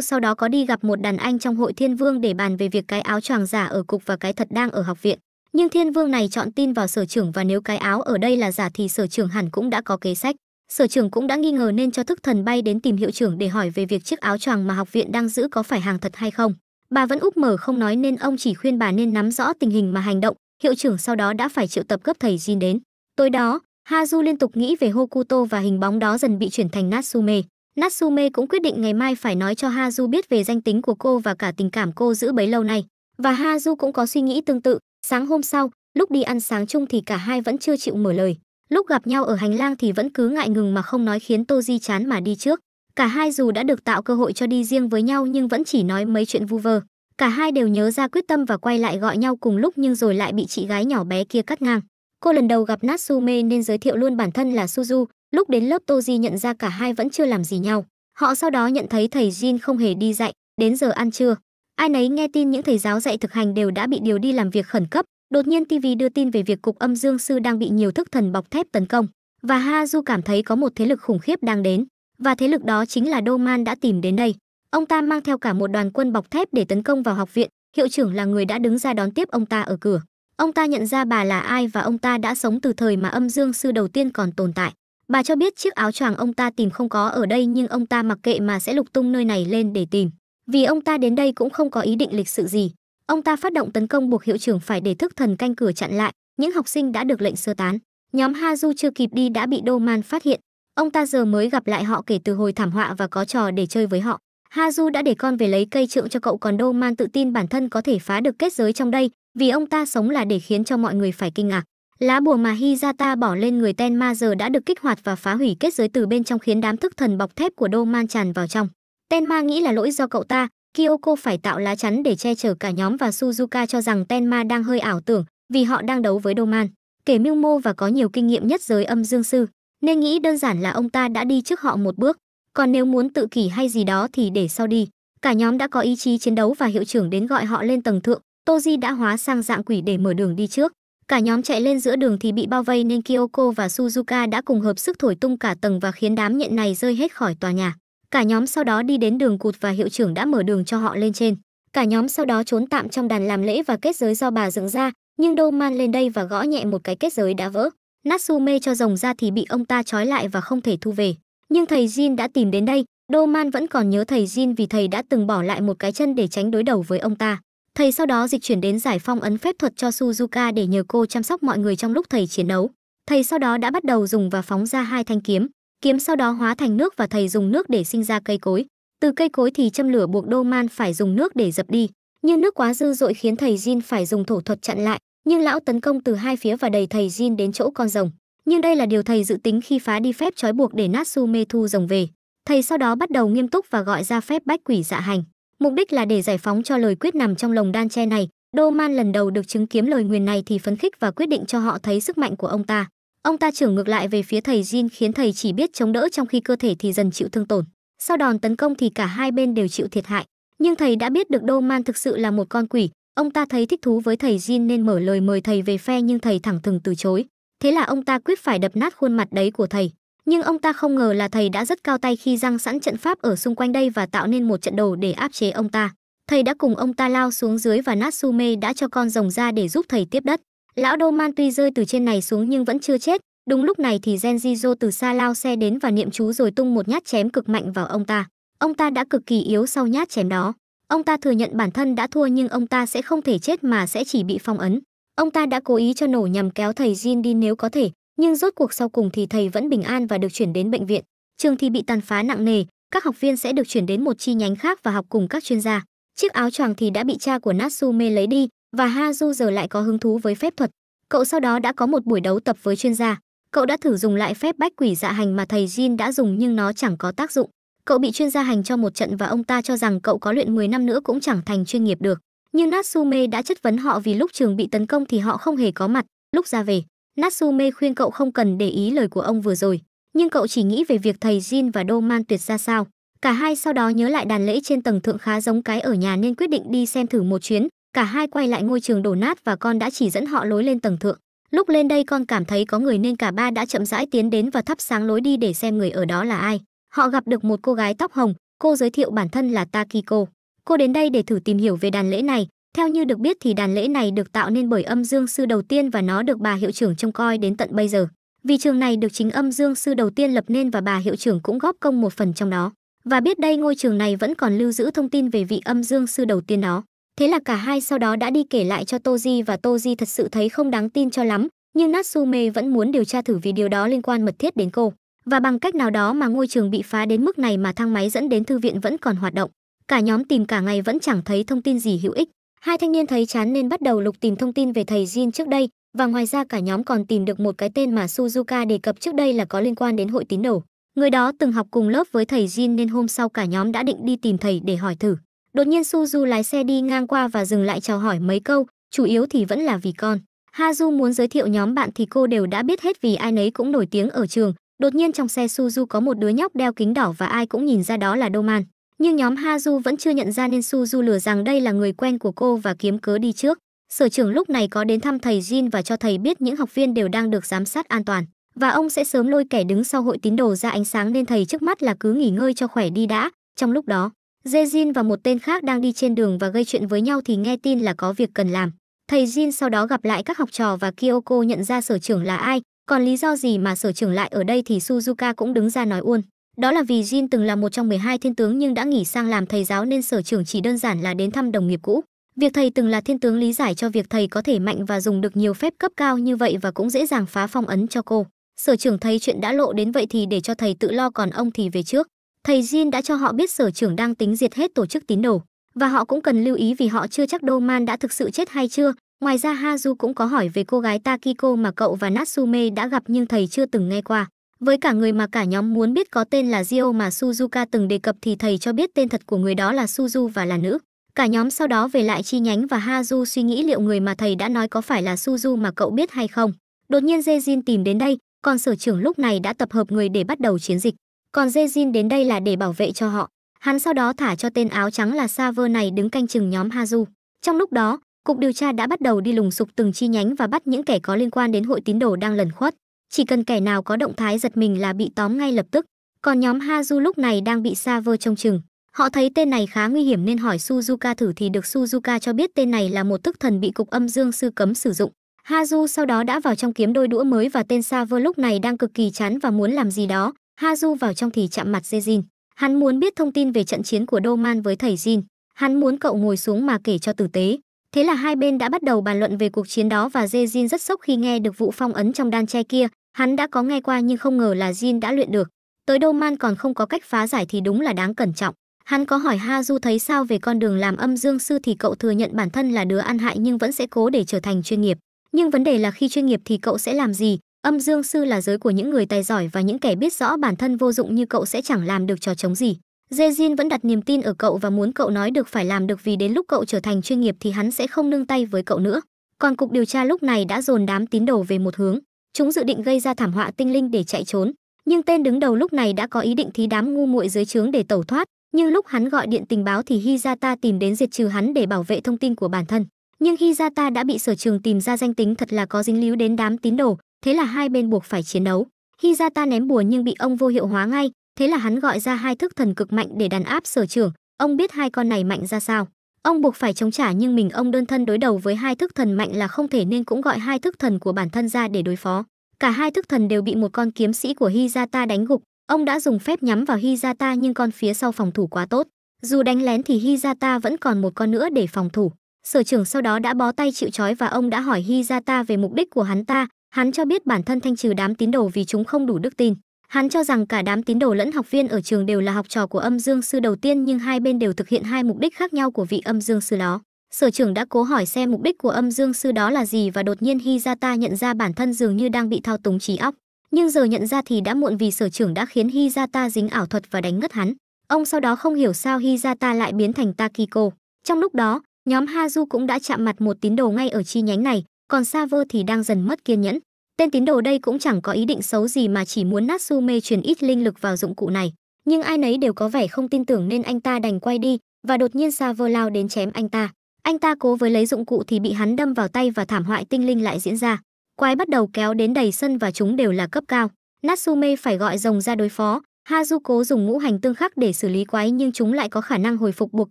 sau đó có đi gặp một đàn anh trong hội thiên vương để bàn về việc cái áo choàng giả ở cục và cái thật đang ở học viện. Nhưng thiên vương này chọn tin vào sở trưởng và nếu cái áo ở đây là giả thì sở trưởng hẳn cũng đã có kế sách. Sở trưởng cũng đã nghi ngờ nên cho thức thần bay đến tìm hiệu trưởng để hỏi về việc chiếc áo choàng mà học viện đang giữ có phải hàng thật hay không. Bà vẫn úp mở không nói nên ông chỉ khuyên bà nên nắm rõ tình hình mà hành động. Hiệu trưởng sau đó đã phải triệu tập gấp thầy Jin đến. Tối đó, Haju liên tục nghĩ về Hokuto và hình bóng đó dần bị chuyển thành Natsume. Natsume cũng quyết định ngày mai phải nói cho Hazu biết về danh tính của cô và cả tình cảm cô giữ bấy lâu nay. Và Hazu cũng có suy nghĩ tương tự, sáng hôm sau, lúc đi ăn sáng chung thì cả hai vẫn chưa chịu mở lời. Lúc gặp nhau ở hành lang thì vẫn cứ ngại ngừng mà không nói khiến Toji chán mà đi trước. Cả hai dù đã được tạo cơ hội cho đi riêng với nhau nhưng vẫn chỉ nói mấy chuyện vu vơ. Cả hai đều nhớ ra quyết tâm và quay lại gọi nhau cùng lúc nhưng rồi lại bị chị gái nhỏ bé kia cắt ngang. Cô lần đầu gặp Natsume nên giới thiệu luôn bản thân là Suzu, lúc đến lớp Toji nhận ra cả hai vẫn chưa làm gì nhau. Họ sau đó nhận thấy thầy Jin không hề đi dạy, đến giờ ăn trưa. Ai nấy nghe tin những thầy giáo dạy thực hành đều đã bị điều đi làm việc khẩn cấp, đột nhiên TV đưa tin về việc cục âm dương sư đang bị nhiều thức thần bọc thép tấn công, và Hazu cảm thấy có một thế lực khủng khiếp đang đến, và thế lực đó chính là Doman đã tìm đến đây. Ông ta mang theo cả một đoàn quân bọc thép để tấn công vào học viện, hiệu trưởng là người đã đứng ra đón tiếp ông ta ở cửa. Ông ta nhận ra bà là ai và ông ta đã sống từ thời mà âm dương sư đầu tiên còn tồn tại. Bà cho biết chiếc áo choàng ông ta tìm không có ở đây nhưng ông ta mặc kệ mà sẽ lục tung nơi này lên để tìm. Vì ông ta đến đây cũng không có ý định lịch sự gì. Ông ta phát động tấn công buộc hiệu trưởng phải để thức thần canh cửa chặn lại. Những học sinh đã được lệnh sơ tán. Nhóm Ha Du chưa kịp đi đã bị Đô Man phát hiện. Ông ta giờ mới gặp lại họ kể từ hồi thảm họa và có trò để chơi với họ. Ha Du đã để con về lấy cây trượng cho cậu còn Đô Man tự tin bản thân có thể phá được kết giới trong đây, vì ông ta sống là để khiến cho mọi người phải kinh ngạc. Lá bùa mà Hijata bỏ lên người Tenma giờ đã được kích hoạt và phá hủy kết giới từ bên trong khiến đám thức thần bọc thép của man tràn vào trong. Tenma nghĩ là lỗi do cậu ta, Kyoko phải tạo lá chắn để che chở cả nhóm và Suzuka cho rằng Tenma đang hơi ảo tưởng vì họ đang đấu với man. Kể Miu Mô và có nhiều kinh nghiệm nhất giới âm dương sư, nên nghĩ đơn giản là ông ta đã đi trước họ một bước. Còn nếu muốn tự kỷ hay gì đó thì để sau đi. Cả nhóm đã có ý chí chiến đấu và hiệu trưởng đến gọi họ lên tầng thượng, Tô Di đã hóa sang dạng quỷ để mở đường đi trước. Cả nhóm chạy lên giữa đường thì bị bao vây nên Kyoko và Suzuka đã cùng hợp sức thổi tung cả tầng và khiến đám nhện này rơi hết khỏi tòa nhà. Cả nhóm sau đó đi đến đường cụt và hiệu trưởng đã mở đường cho họ lên trên. Cả nhóm sau đó trốn tạm trong đàn làm lễ và kết giới do bà dựng ra, nhưng Đô Man lên đây và gõ nhẹ một cái kết giới đã vỡ. Natsume cho rồng ra thì bị ông ta trói lại và không thể thu về. Nhưng thầy Jin đã tìm đến đây, Đô Man vẫn còn nhớ thầy Jin vì thầy đã từng bỏ lại một cái chân để tránh đối đầu với ông ta. Thầy sau đó dịch chuyển đến giải phong ấn phép thuật cho Suzuka để nhờ cô chăm sóc mọi người trong lúc thầy chiến đấu. Thầy sau đó đã bắt đầu dùng và phóng ra hai thanh kiếm, kiếm sau đó hóa thành nước và thầy dùng nước để sinh ra cây cối. Từ cây cối thì châm lửa buộc Đô Man phải dùng nước để dập đi, nhưng nước quá dư dội khiến thầy Jin phải dùng thổ thuật chặn lại, nhưng lão tấn công từ hai phía và đẩy thầy Jin đến chỗ con rồng. Nhưng đây là điều thầy dự tính khi phá đi phép trói buộc để Natsume thu rồng về. Thầy sau đó bắt đầu nghiêm túc và gọi ra phép bách quỷ dạ hành. Mục đích là để giải phóng cho lời quyết nằm trong lồng đan tre này, Đô Man lần đầu được chứng kiến lời nguyền này thì phấn khích và quyết định cho họ thấy sức mạnh của ông ta. Ông ta trưởng ngược lại về phía thầy Jin khiến thầy chỉ biết chống đỡ trong khi cơ thể thì dần chịu thương tổn. Sau đòn tấn công thì cả hai bên đều chịu thiệt hại, nhưng thầy đã biết được Đô Man thực sự là một con quỷ, ông ta thấy thích thú với thầy Jin nên mở lời mời thầy về phe nhưng thầy thẳng thừng từ chối. Thế là ông ta quyết phải đập nát khuôn mặt đấy của thầy nhưng ông ta không ngờ là thầy đã rất cao tay khi răng sẵn trận pháp ở xung quanh đây và tạo nên một trận đồ để áp chế ông ta. Thầy đã cùng ông ta lao xuống dưới và Natsume đã cho con rồng ra để giúp thầy tiếp đất. Lão Đô Man tuy rơi từ trên này xuống nhưng vẫn chưa chết, đúng lúc này thì Genjizo từ xa lao xe đến và niệm chú rồi tung một nhát chém cực mạnh vào ông ta. Ông ta đã cực kỳ yếu sau nhát chém đó. Ông ta thừa nhận bản thân đã thua nhưng ông ta sẽ không thể chết mà sẽ chỉ bị phong ấn. Ông ta đã cố ý cho nổ nhằm kéo thầy Jin đi nếu có thể, nhưng rốt cuộc sau cùng thì thầy vẫn bình an và được chuyển đến bệnh viện. Trường thì bị tàn phá nặng nề, các học viên sẽ được chuyển đến một chi nhánh khác và học cùng các chuyên gia. Chiếc áo choàng thì đã bị cha của Natsume lấy đi và Hazu giờ lại có hứng thú với phép thuật. Cậu sau đó đã có một buổi đấu tập với chuyên gia. Cậu đã thử dùng lại phép bách quỷ dạ hành mà thầy Jin đã dùng nhưng nó chẳng có tác dụng. Cậu bị chuyên gia hành cho một trận và ông ta cho rằng cậu có luyện 10 năm nữa cũng chẳng thành chuyên nghiệp được. Nhưng Natsume đã chất vấn họ vì lúc trường bị tấn công thì họ không hề có mặt, lúc ra về, Natsume khuyên cậu không cần để ý lời của ông vừa rồi, nhưng cậu chỉ nghĩ về việc thầy Jin và Đô Man tuyệt ra sao. Cả hai sau đó nhớ lại đàn lễ trên tầng thượng khá giống cái ở nhà nên quyết định đi xem thử một chuyến. Cả hai quay lại ngôi trường đổ nát và con đã chỉ dẫn họ lối lên tầng thượng. Lúc lên đây con cảm thấy có người nên cả ba đã chậm rãi tiến đến và thắp sáng lối đi để xem người ở đó là ai. Họ gặp được một cô gái tóc hồng, cô giới thiệu bản thân là Takiko. Cô đến đây để thử tìm hiểu về đàn lễ này, theo như được biết thì đàn lễ này được tạo nên bởi âm dương sư đầu tiên và nó được bà hiệu trưởng trông coi đến tận bây giờ. Vì trường này được chính âm dương sư đầu tiên lập nên và bà hiệu trưởng cũng góp công một phần trong đó. Và biết đây ngôi trường này vẫn còn lưu giữ thông tin về vị âm dương sư đầu tiên đó. Thế là cả hai sau đó đã đi kể lại cho Toji và Toji thật sự thấy không đáng tin cho lắm, nhưng Natsume vẫn muốn điều tra thử vì điều đó liên quan mật thiết đến cô. Và bằng cách nào đó mà ngôi trường bị phá đến mức này mà thang máy dẫn đến thư viện vẫn còn hoạt động. Cả nhóm tìm cả ngày vẫn chẳng thấy thông tin gì hữu ích. Hai thanh niên thấy chán nên bắt đầu lục tìm thông tin về thầy Jin trước đây và ngoài ra cả nhóm còn tìm được một cái tên mà Suzuka đề cập trước đây là có liên quan đến hội tín đồ. Người đó từng học cùng lớp với thầy Jin nên hôm sau cả nhóm đã định đi tìm thầy để hỏi thử. Đột nhiên Suzu lái xe đi ngang qua và dừng lại chào hỏi mấy câu, chủ yếu thì vẫn là vì con. Haju muốn giới thiệu nhóm bạn thì cô đều đã biết hết vì ai nấy cũng nổi tiếng ở trường. Đột nhiên trong xe Suzu có một đứa nhóc đeo kính đỏ và ai cũng nhìn ra đó là Doman. Nhưng nhóm Ha Du vẫn chưa nhận ra nên Su Du lừa rằng đây là người quen của cô và kiếm cớ đi trước. Sở trưởng lúc này có đến thăm thầy Jin và cho thầy biết những học viên đều đang được giám sát an toàn và ông sẽ sớm lôi kẻ đứng sau hội tín đồ ra ánh sáng nên thầy trước mắt là cứ nghỉ ngơi cho khỏe đi đã. Trong lúc đó, Jae Jin và một tên khác đang đi trên đường và gây chuyện với nhau thì nghe tin là có việc cần làm. Thầy Jin sau đó gặp lại các học trò và Kyoko nhận ra sở trưởng là ai, còn lý do gì mà sở trưởng lại ở đây thì Suzuka cũng đứng ra nói uôn. Đó là vì Jin từng là một trong 12 thiên tướng nhưng đã nghỉ sang làm thầy giáo nên sở trưởng chỉ đơn giản là đến thăm đồng nghiệp cũ. Việc thầy từng là thiên tướng lý giải cho việc thầy có thể mạnh và dùng được nhiều phép cấp cao như vậy và cũng dễ dàng phá phong ấn cho cô. Sở trưởng thấy chuyện đã lộ đến vậy thì để cho thầy tự lo còn ông thì về trước. Thầy Jin đã cho họ biết sở trưởng đang tính diệt hết tổ chức tín đồ và họ cũng cần lưu ý vì họ chưa chắc Đô Man đã thực sự chết hay chưa. Ngoài ra Hazu cũng có hỏi về cô gái Takiko mà cậu và Natsume đã gặp nhưng thầy chưa từng nghe qua. Với cả người mà cả nhóm muốn biết có tên là Gio mà Suzuka từng đề cập thì thầy cho biết tên thật của người đó là Suzu và là nữ. Cả nhóm sau đó về lại chi nhánh và Haju suy nghĩ liệu người mà thầy đã nói có phải là Suzu mà cậu biết hay không. Đột nhiên Jejin tìm đến đây, còn sở trưởng lúc này đã tập hợp người để bắt đầu chiến dịch. Còn Jejin đến đây là để bảo vệ cho họ. Hắn sau đó thả cho tên áo trắng là Saver này đứng canh chừng nhóm Haju. Trong lúc đó, cục điều tra đã bắt đầu đi lùng sục từng chi nhánh và bắt những kẻ có liên quan đến hội tín đồ đang lẩn khuất chỉ cần kẻ nào có động thái giật mình là bị tóm ngay lập tức. Còn nhóm Hazu lúc này đang bị Saver trông chừng. Họ thấy tên này khá nguy hiểm nên hỏi Suzuka thử thì được Suzuka cho biết tên này là một thức thần bị cục âm dương sư cấm sử dụng. Hazu sau đó đã vào trong kiếm đôi đũa mới và tên Saver lúc này đang cực kỳ chán và muốn làm gì đó. Hazu vào trong thì chạm mặt Zejin. Hắn muốn biết thông tin về trận chiến của Doman với thầy Jin. Hắn muốn cậu ngồi xuống mà kể cho tử tế. Thế là hai bên đã bắt đầu bàn luận về cuộc chiến đó và Zejin rất sốc khi nghe được vụ phong ấn trong đan tre kia. Hắn đã có nghe qua nhưng không ngờ là Jin đã luyện được. Tới đâu man còn không có cách phá giải thì đúng là đáng cẩn trọng. Hắn có hỏi Ha Du thấy sao về con đường làm âm dương sư thì cậu thừa nhận bản thân là đứa ăn hại nhưng vẫn sẽ cố để trở thành chuyên nghiệp. Nhưng vấn đề là khi chuyên nghiệp thì cậu sẽ làm gì? Âm dương sư là giới của những người tài giỏi và những kẻ biết rõ bản thân vô dụng như cậu sẽ chẳng làm được trò chống gì. Jin vẫn đặt niềm tin ở cậu và muốn cậu nói được phải làm được vì đến lúc cậu trở thành chuyên nghiệp thì hắn sẽ không nương tay với cậu nữa. Còn cục điều tra lúc này đã dồn đám tín đồ về một hướng chúng dự định gây ra thảm họa tinh linh để chạy trốn nhưng tên đứng đầu lúc này đã có ý định thí đám ngu muội dưới trướng để tẩu thoát nhưng lúc hắn gọi điện tình báo thì hizata tìm đến diệt trừ hắn để bảo vệ thông tin của bản thân nhưng hizata đã bị sở trường tìm ra danh tính thật là có dính líu đến đám tín đồ thế là hai bên buộc phải chiến đấu hizata ném bùa nhưng bị ông vô hiệu hóa ngay thế là hắn gọi ra hai thức thần cực mạnh để đàn áp sở trường ông biết hai con này mạnh ra sao Ông buộc phải chống trả nhưng mình ông đơn thân đối đầu với hai thức thần mạnh là không thể nên cũng gọi hai thức thần của bản thân ra để đối phó. Cả hai thức thần đều bị một con kiếm sĩ của Hizata đánh gục. Ông đã dùng phép nhắm vào Hizata nhưng con phía sau phòng thủ quá tốt. Dù đánh lén thì Hizata vẫn còn một con nữa để phòng thủ. Sở trưởng sau đó đã bó tay chịu trói và ông đã hỏi Hizata về mục đích của hắn ta. Hắn cho biết bản thân thanh trừ đám tín đồ vì chúng không đủ đức tin. Hắn cho rằng cả đám tín đồ lẫn học viên ở trường đều là học trò của âm dương sư đầu tiên nhưng hai bên đều thực hiện hai mục đích khác nhau của vị âm dương sư đó. Sở trưởng đã cố hỏi xem mục đích của âm dương sư đó là gì và đột nhiên Hizata nhận ra bản thân dường như đang bị thao túng trí óc. Nhưng giờ nhận ra thì đã muộn vì sở trưởng đã khiến Hizata dính ảo thuật và đánh ngất hắn. Ông sau đó không hiểu sao Hizata lại biến thành Takiko. Trong lúc đó, nhóm Hazu cũng đã chạm mặt một tín đồ ngay ở chi nhánh này, còn Saver thì đang dần mất kiên nhẫn. Tên tín đồ đây cũng chẳng có ý định xấu gì mà chỉ muốn Natsume truyền ít linh lực vào dụng cụ này, nhưng ai nấy đều có vẻ không tin tưởng nên anh ta đành quay đi và đột nhiên Saver lao đến chém anh ta. Anh ta cố với lấy dụng cụ thì bị hắn đâm vào tay và thảm hoại tinh linh lại diễn ra. Quái bắt đầu kéo đến đầy sân và chúng đều là cấp cao. Natsume phải gọi rồng ra đối phó, Hazuko dùng ngũ hành tương khắc để xử lý quái nhưng chúng lại có khả năng hồi phục buộc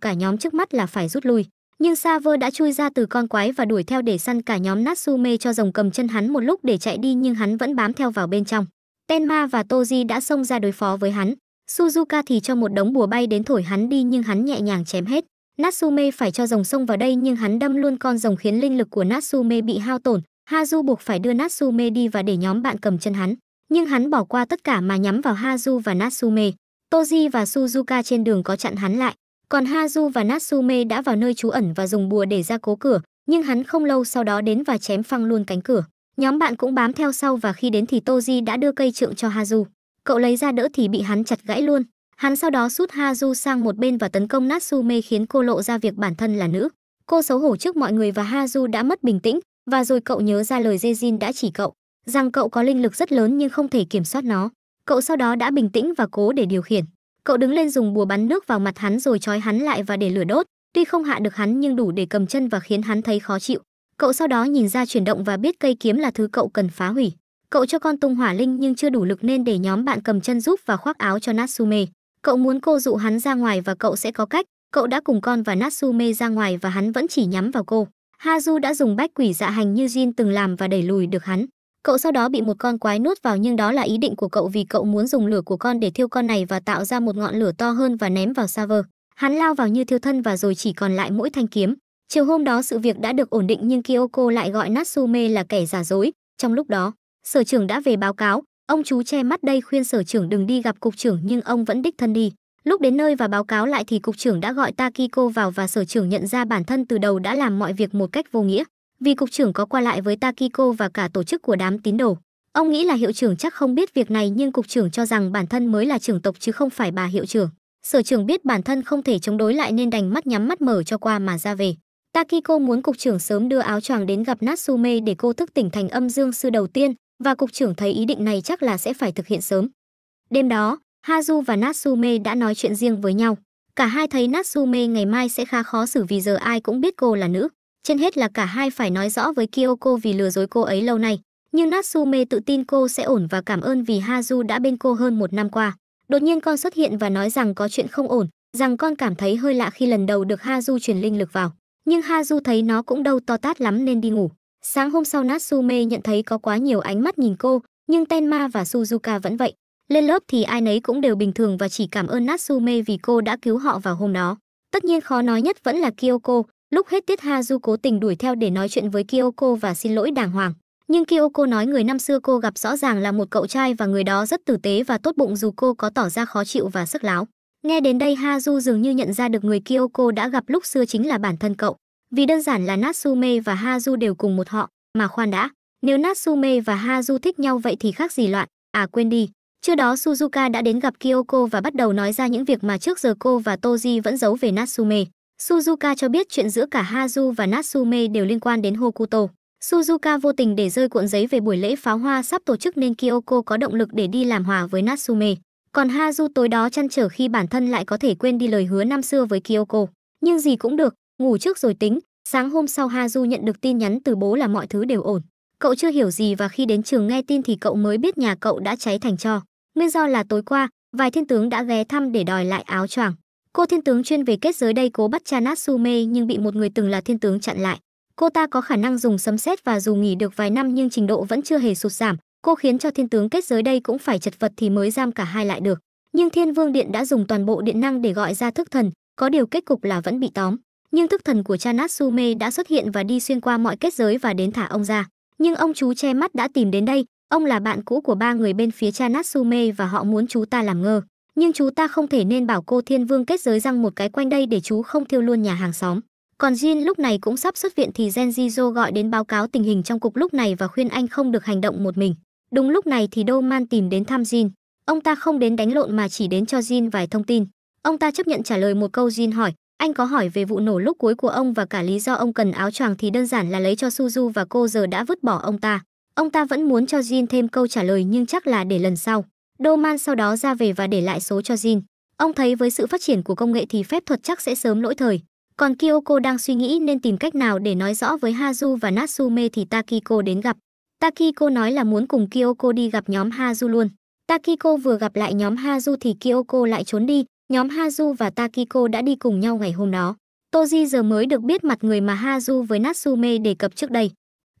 cả nhóm trước mắt là phải rút lui nhưng Saver đã chui ra từ con quái và đuổi theo để săn cả nhóm Natsume cho rồng cầm chân hắn một lúc để chạy đi nhưng hắn vẫn bám theo vào bên trong. Tenma và Toji đã xông ra đối phó với hắn. Suzuka thì cho một đống bùa bay đến thổi hắn đi nhưng hắn nhẹ nhàng chém hết. Natsume phải cho rồng xông vào đây nhưng hắn đâm luôn con rồng khiến linh lực của Natsume bị hao tổn. Hazu buộc phải đưa Natsume đi và để nhóm bạn cầm chân hắn. Nhưng hắn bỏ qua tất cả mà nhắm vào Hazu và Natsume. Toji và Suzuka trên đường có chặn hắn lại, còn Haju và Natsume đã vào nơi trú ẩn và dùng bùa để ra cố cửa, nhưng hắn không lâu sau đó đến và chém phăng luôn cánh cửa. Nhóm bạn cũng bám theo sau và khi đến thì Toji đã đưa cây trượng cho Haju. Cậu lấy ra đỡ thì bị hắn chặt gãy luôn. Hắn sau đó sút Haju sang một bên và tấn công Natsume khiến cô lộ ra việc bản thân là nữ. Cô xấu hổ trước mọi người và Haju đã mất bình tĩnh, và rồi cậu nhớ ra lời Jejin đã chỉ cậu, rằng cậu có linh lực rất lớn nhưng không thể kiểm soát nó. Cậu sau đó đã bình tĩnh và cố để điều khiển. Cậu đứng lên dùng bùa bắn nước vào mặt hắn rồi trói hắn lại và để lửa đốt, tuy không hạ được hắn nhưng đủ để cầm chân và khiến hắn thấy khó chịu. Cậu sau đó nhìn ra chuyển động và biết cây kiếm là thứ cậu cần phá hủy. Cậu cho con tung hỏa linh nhưng chưa đủ lực nên để nhóm bạn cầm chân giúp và khoác áo cho Natsume. Cậu muốn cô dụ hắn ra ngoài và cậu sẽ có cách. Cậu đã cùng con và Natsume ra ngoài và hắn vẫn chỉ nhắm vào cô. Hazu đã dùng bách quỷ dạ hành như Jin từng làm và đẩy lùi được hắn. Cậu sau đó bị một con quái nuốt vào nhưng đó là ý định của cậu vì cậu muốn dùng lửa của con để thiêu con này và tạo ra một ngọn lửa to hơn và ném vào server. Hắn lao vào như thiêu thân và rồi chỉ còn lại mỗi thanh kiếm. Chiều hôm đó sự việc đã được ổn định nhưng Kyoko lại gọi Natsume là kẻ giả dối. Trong lúc đó, sở trưởng đã về báo cáo, ông chú che mắt đây khuyên sở trưởng đừng đi gặp cục trưởng nhưng ông vẫn đích thân đi. Lúc đến nơi và báo cáo lại thì cục trưởng đã gọi Takiko vào và sở trưởng nhận ra bản thân từ đầu đã làm mọi việc một cách vô nghĩa vì cục trưởng có qua lại với Takiko và cả tổ chức của đám tín đồ. Ông nghĩ là hiệu trưởng chắc không biết việc này nhưng cục trưởng cho rằng bản thân mới là trưởng tộc chứ không phải bà hiệu trưởng. Sở trưởng biết bản thân không thể chống đối lại nên đành mắt nhắm mắt mở cho qua mà ra về. Takiko muốn cục trưởng sớm đưa áo choàng đến gặp Natsume để cô thức tỉnh thành âm dương sư đầu tiên và cục trưởng thấy ý định này chắc là sẽ phải thực hiện sớm. Đêm đó, Hazu và Natsume đã nói chuyện riêng với nhau. Cả hai thấy Natsume ngày mai sẽ khá khó xử vì giờ ai cũng biết cô là nữ. Trên hết là cả hai phải nói rõ với Kyoko vì lừa dối cô ấy lâu nay. Nhưng Natsume tự tin cô sẽ ổn và cảm ơn vì Haju đã bên cô hơn một năm qua. Đột nhiên con xuất hiện và nói rằng có chuyện không ổn, rằng con cảm thấy hơi lạ khi lần đầu được Haju truyền linh lực vào. Nhưng Haju thấy nó cũng đâu to tát lắm nên đi ngủ. Sáng hôm sau Natsume nhận thấy có quá nhiều ánh mắt nhìn cô, nhưng Tenma và Suzuka vẫn vậy. Lên lớp thì ai nấy cũng đều bình thường và chỉ cảm ơn Natsume vì cô đã cứu họ vào hôm đó. Tất nhiên khó nói nhất vẫn là Kyoko, Lúc hết tiết Ha Hazu cố tình đuổi theo để nói chuyện với Kyoko và xin lỗi đàng hoàng. Nhưng Kyoko nói người năm xưa cô gặp rõ ràng là một cậu trai và người đó rất tử tế và tốt bụng dù cô có tỏ ra khó chịu và sức láo. Nghe đến đây Ha Hazu dường như nhận ra được người Kyoko đã gặp lúc xưa chính là bản thân cậu. Vì đơn giản là Natsume và Ha Hazu đều cùng một họ, mà khoan đã, nếu Natsume và Ha Hazu thích nhau vậy thì khác gì loạn, à quên đi. Trước đó Suzuka đã đến gặp Kyoko và bắt đầu nói ra những việc mà trước giờ cô và Toji vẫn giấu về Natsume. Suzuka cho biết chuyện giữa cả Hazu và Natsume đều liên quan đến Hokuto. Suzuka vô tình để rơi cuộn giấy về buổi lễ pháo hoa sắp tổ chức nên Kyoko có động lực để đi làm hòa với Natsume. Còn Hazu tối đó chăn trở khi bản thân lại có thể quên đi lời hứa năm xưa với Kyoko. Nhưng gì cũng được, ngủ trước rồi tính. Sáng hôm sau Hazu nhận được tin nhắn từ bố là mọi thứ đều ổn. Cậu chưa hiểu gì và khi đến trường nghe tin thì cậu mới biết nhà cậu đã cháy thành tro. Nguyên do là tối qua, vài thiên tướng đã ghé thăm để đòi lại áo choàng. Cô thiên tướng chuyên về kết giới đây cố bắt cha Natsume nhưng bị một người từng là thiên tướng chặn lại. Cô ta có khả năng dùng sấm sét và dù nghỉ được vài năm nhưng trình độ vẫn chưa hề sụt giảm, cô khiến cho thiên tướng kết giới đây cũng phải chật vật thì mới giam cả hai lại được. Nhưng Thiên Vương Điện đã dùng toàn bộ điện năng để gọi ra thức thần, có điều kết cục là vẫn bị tóm. Nhưng thức thần của cha Natsume đã xuất hiện và đi xuyên qua mọi kết giới và đến thả ông ra. Nhưng ông chú che mắt đã tìm đến đây, ông là bạn cũ của ba người bên phía cha Natsume và họ muốn chú ta làm ngơ nhưng chú ta không thể nên bảo cô thiên vương kết giới răng một cái quanh đây để chú không thiêu luôn nhà hàng xóm còn Jin lúc này cũng sắp xuất viện thì Genjizo gọi đến báo cáo tình hình trong cục lúc này và khuyên anh không được hành động một mình. Đúng lúc này thì Đô Man tìm đến thăm Jin. Ông ta không đến đánh lộn mà chỉ đến cho Jin vài thông tin. Ông ta chấp nhận trả lời một câu Jin hỏi, anh có hỏi về vụ nổ lúc cuối của ông và cả lý do ông cần áo choàng thì đơn giản là lấy cho Suzu và cô giờ đã vứt bỏ ông ta. Ông ta vẫn muốn cho Jin thêm câu trả lời nhưng chắc là để lần sau. Doman sau đó ra về và để lại số cho Jin. Ông thấy với sự phát triển của công nghệ thì phép thuật chắc sẽ sớm lỗi thời. Còn Kyoko đang suy nghĩ nên tìm cách nào để nói rõ với Hazu và Natsume thì Takiko đến gặp. Takiko nói là muốn cùng Kyoko đi gặp nhóm Hazu luôn. Takiko vừa gặp lại nhóm Hazu thì Kyoko lại trốn đi. Nhóm Hazu và Takiko đã đi cùng nhau ngày hôm đó. Toji giờ mới được biết mặt người mà Hazu với Natsume đề cập trước đây.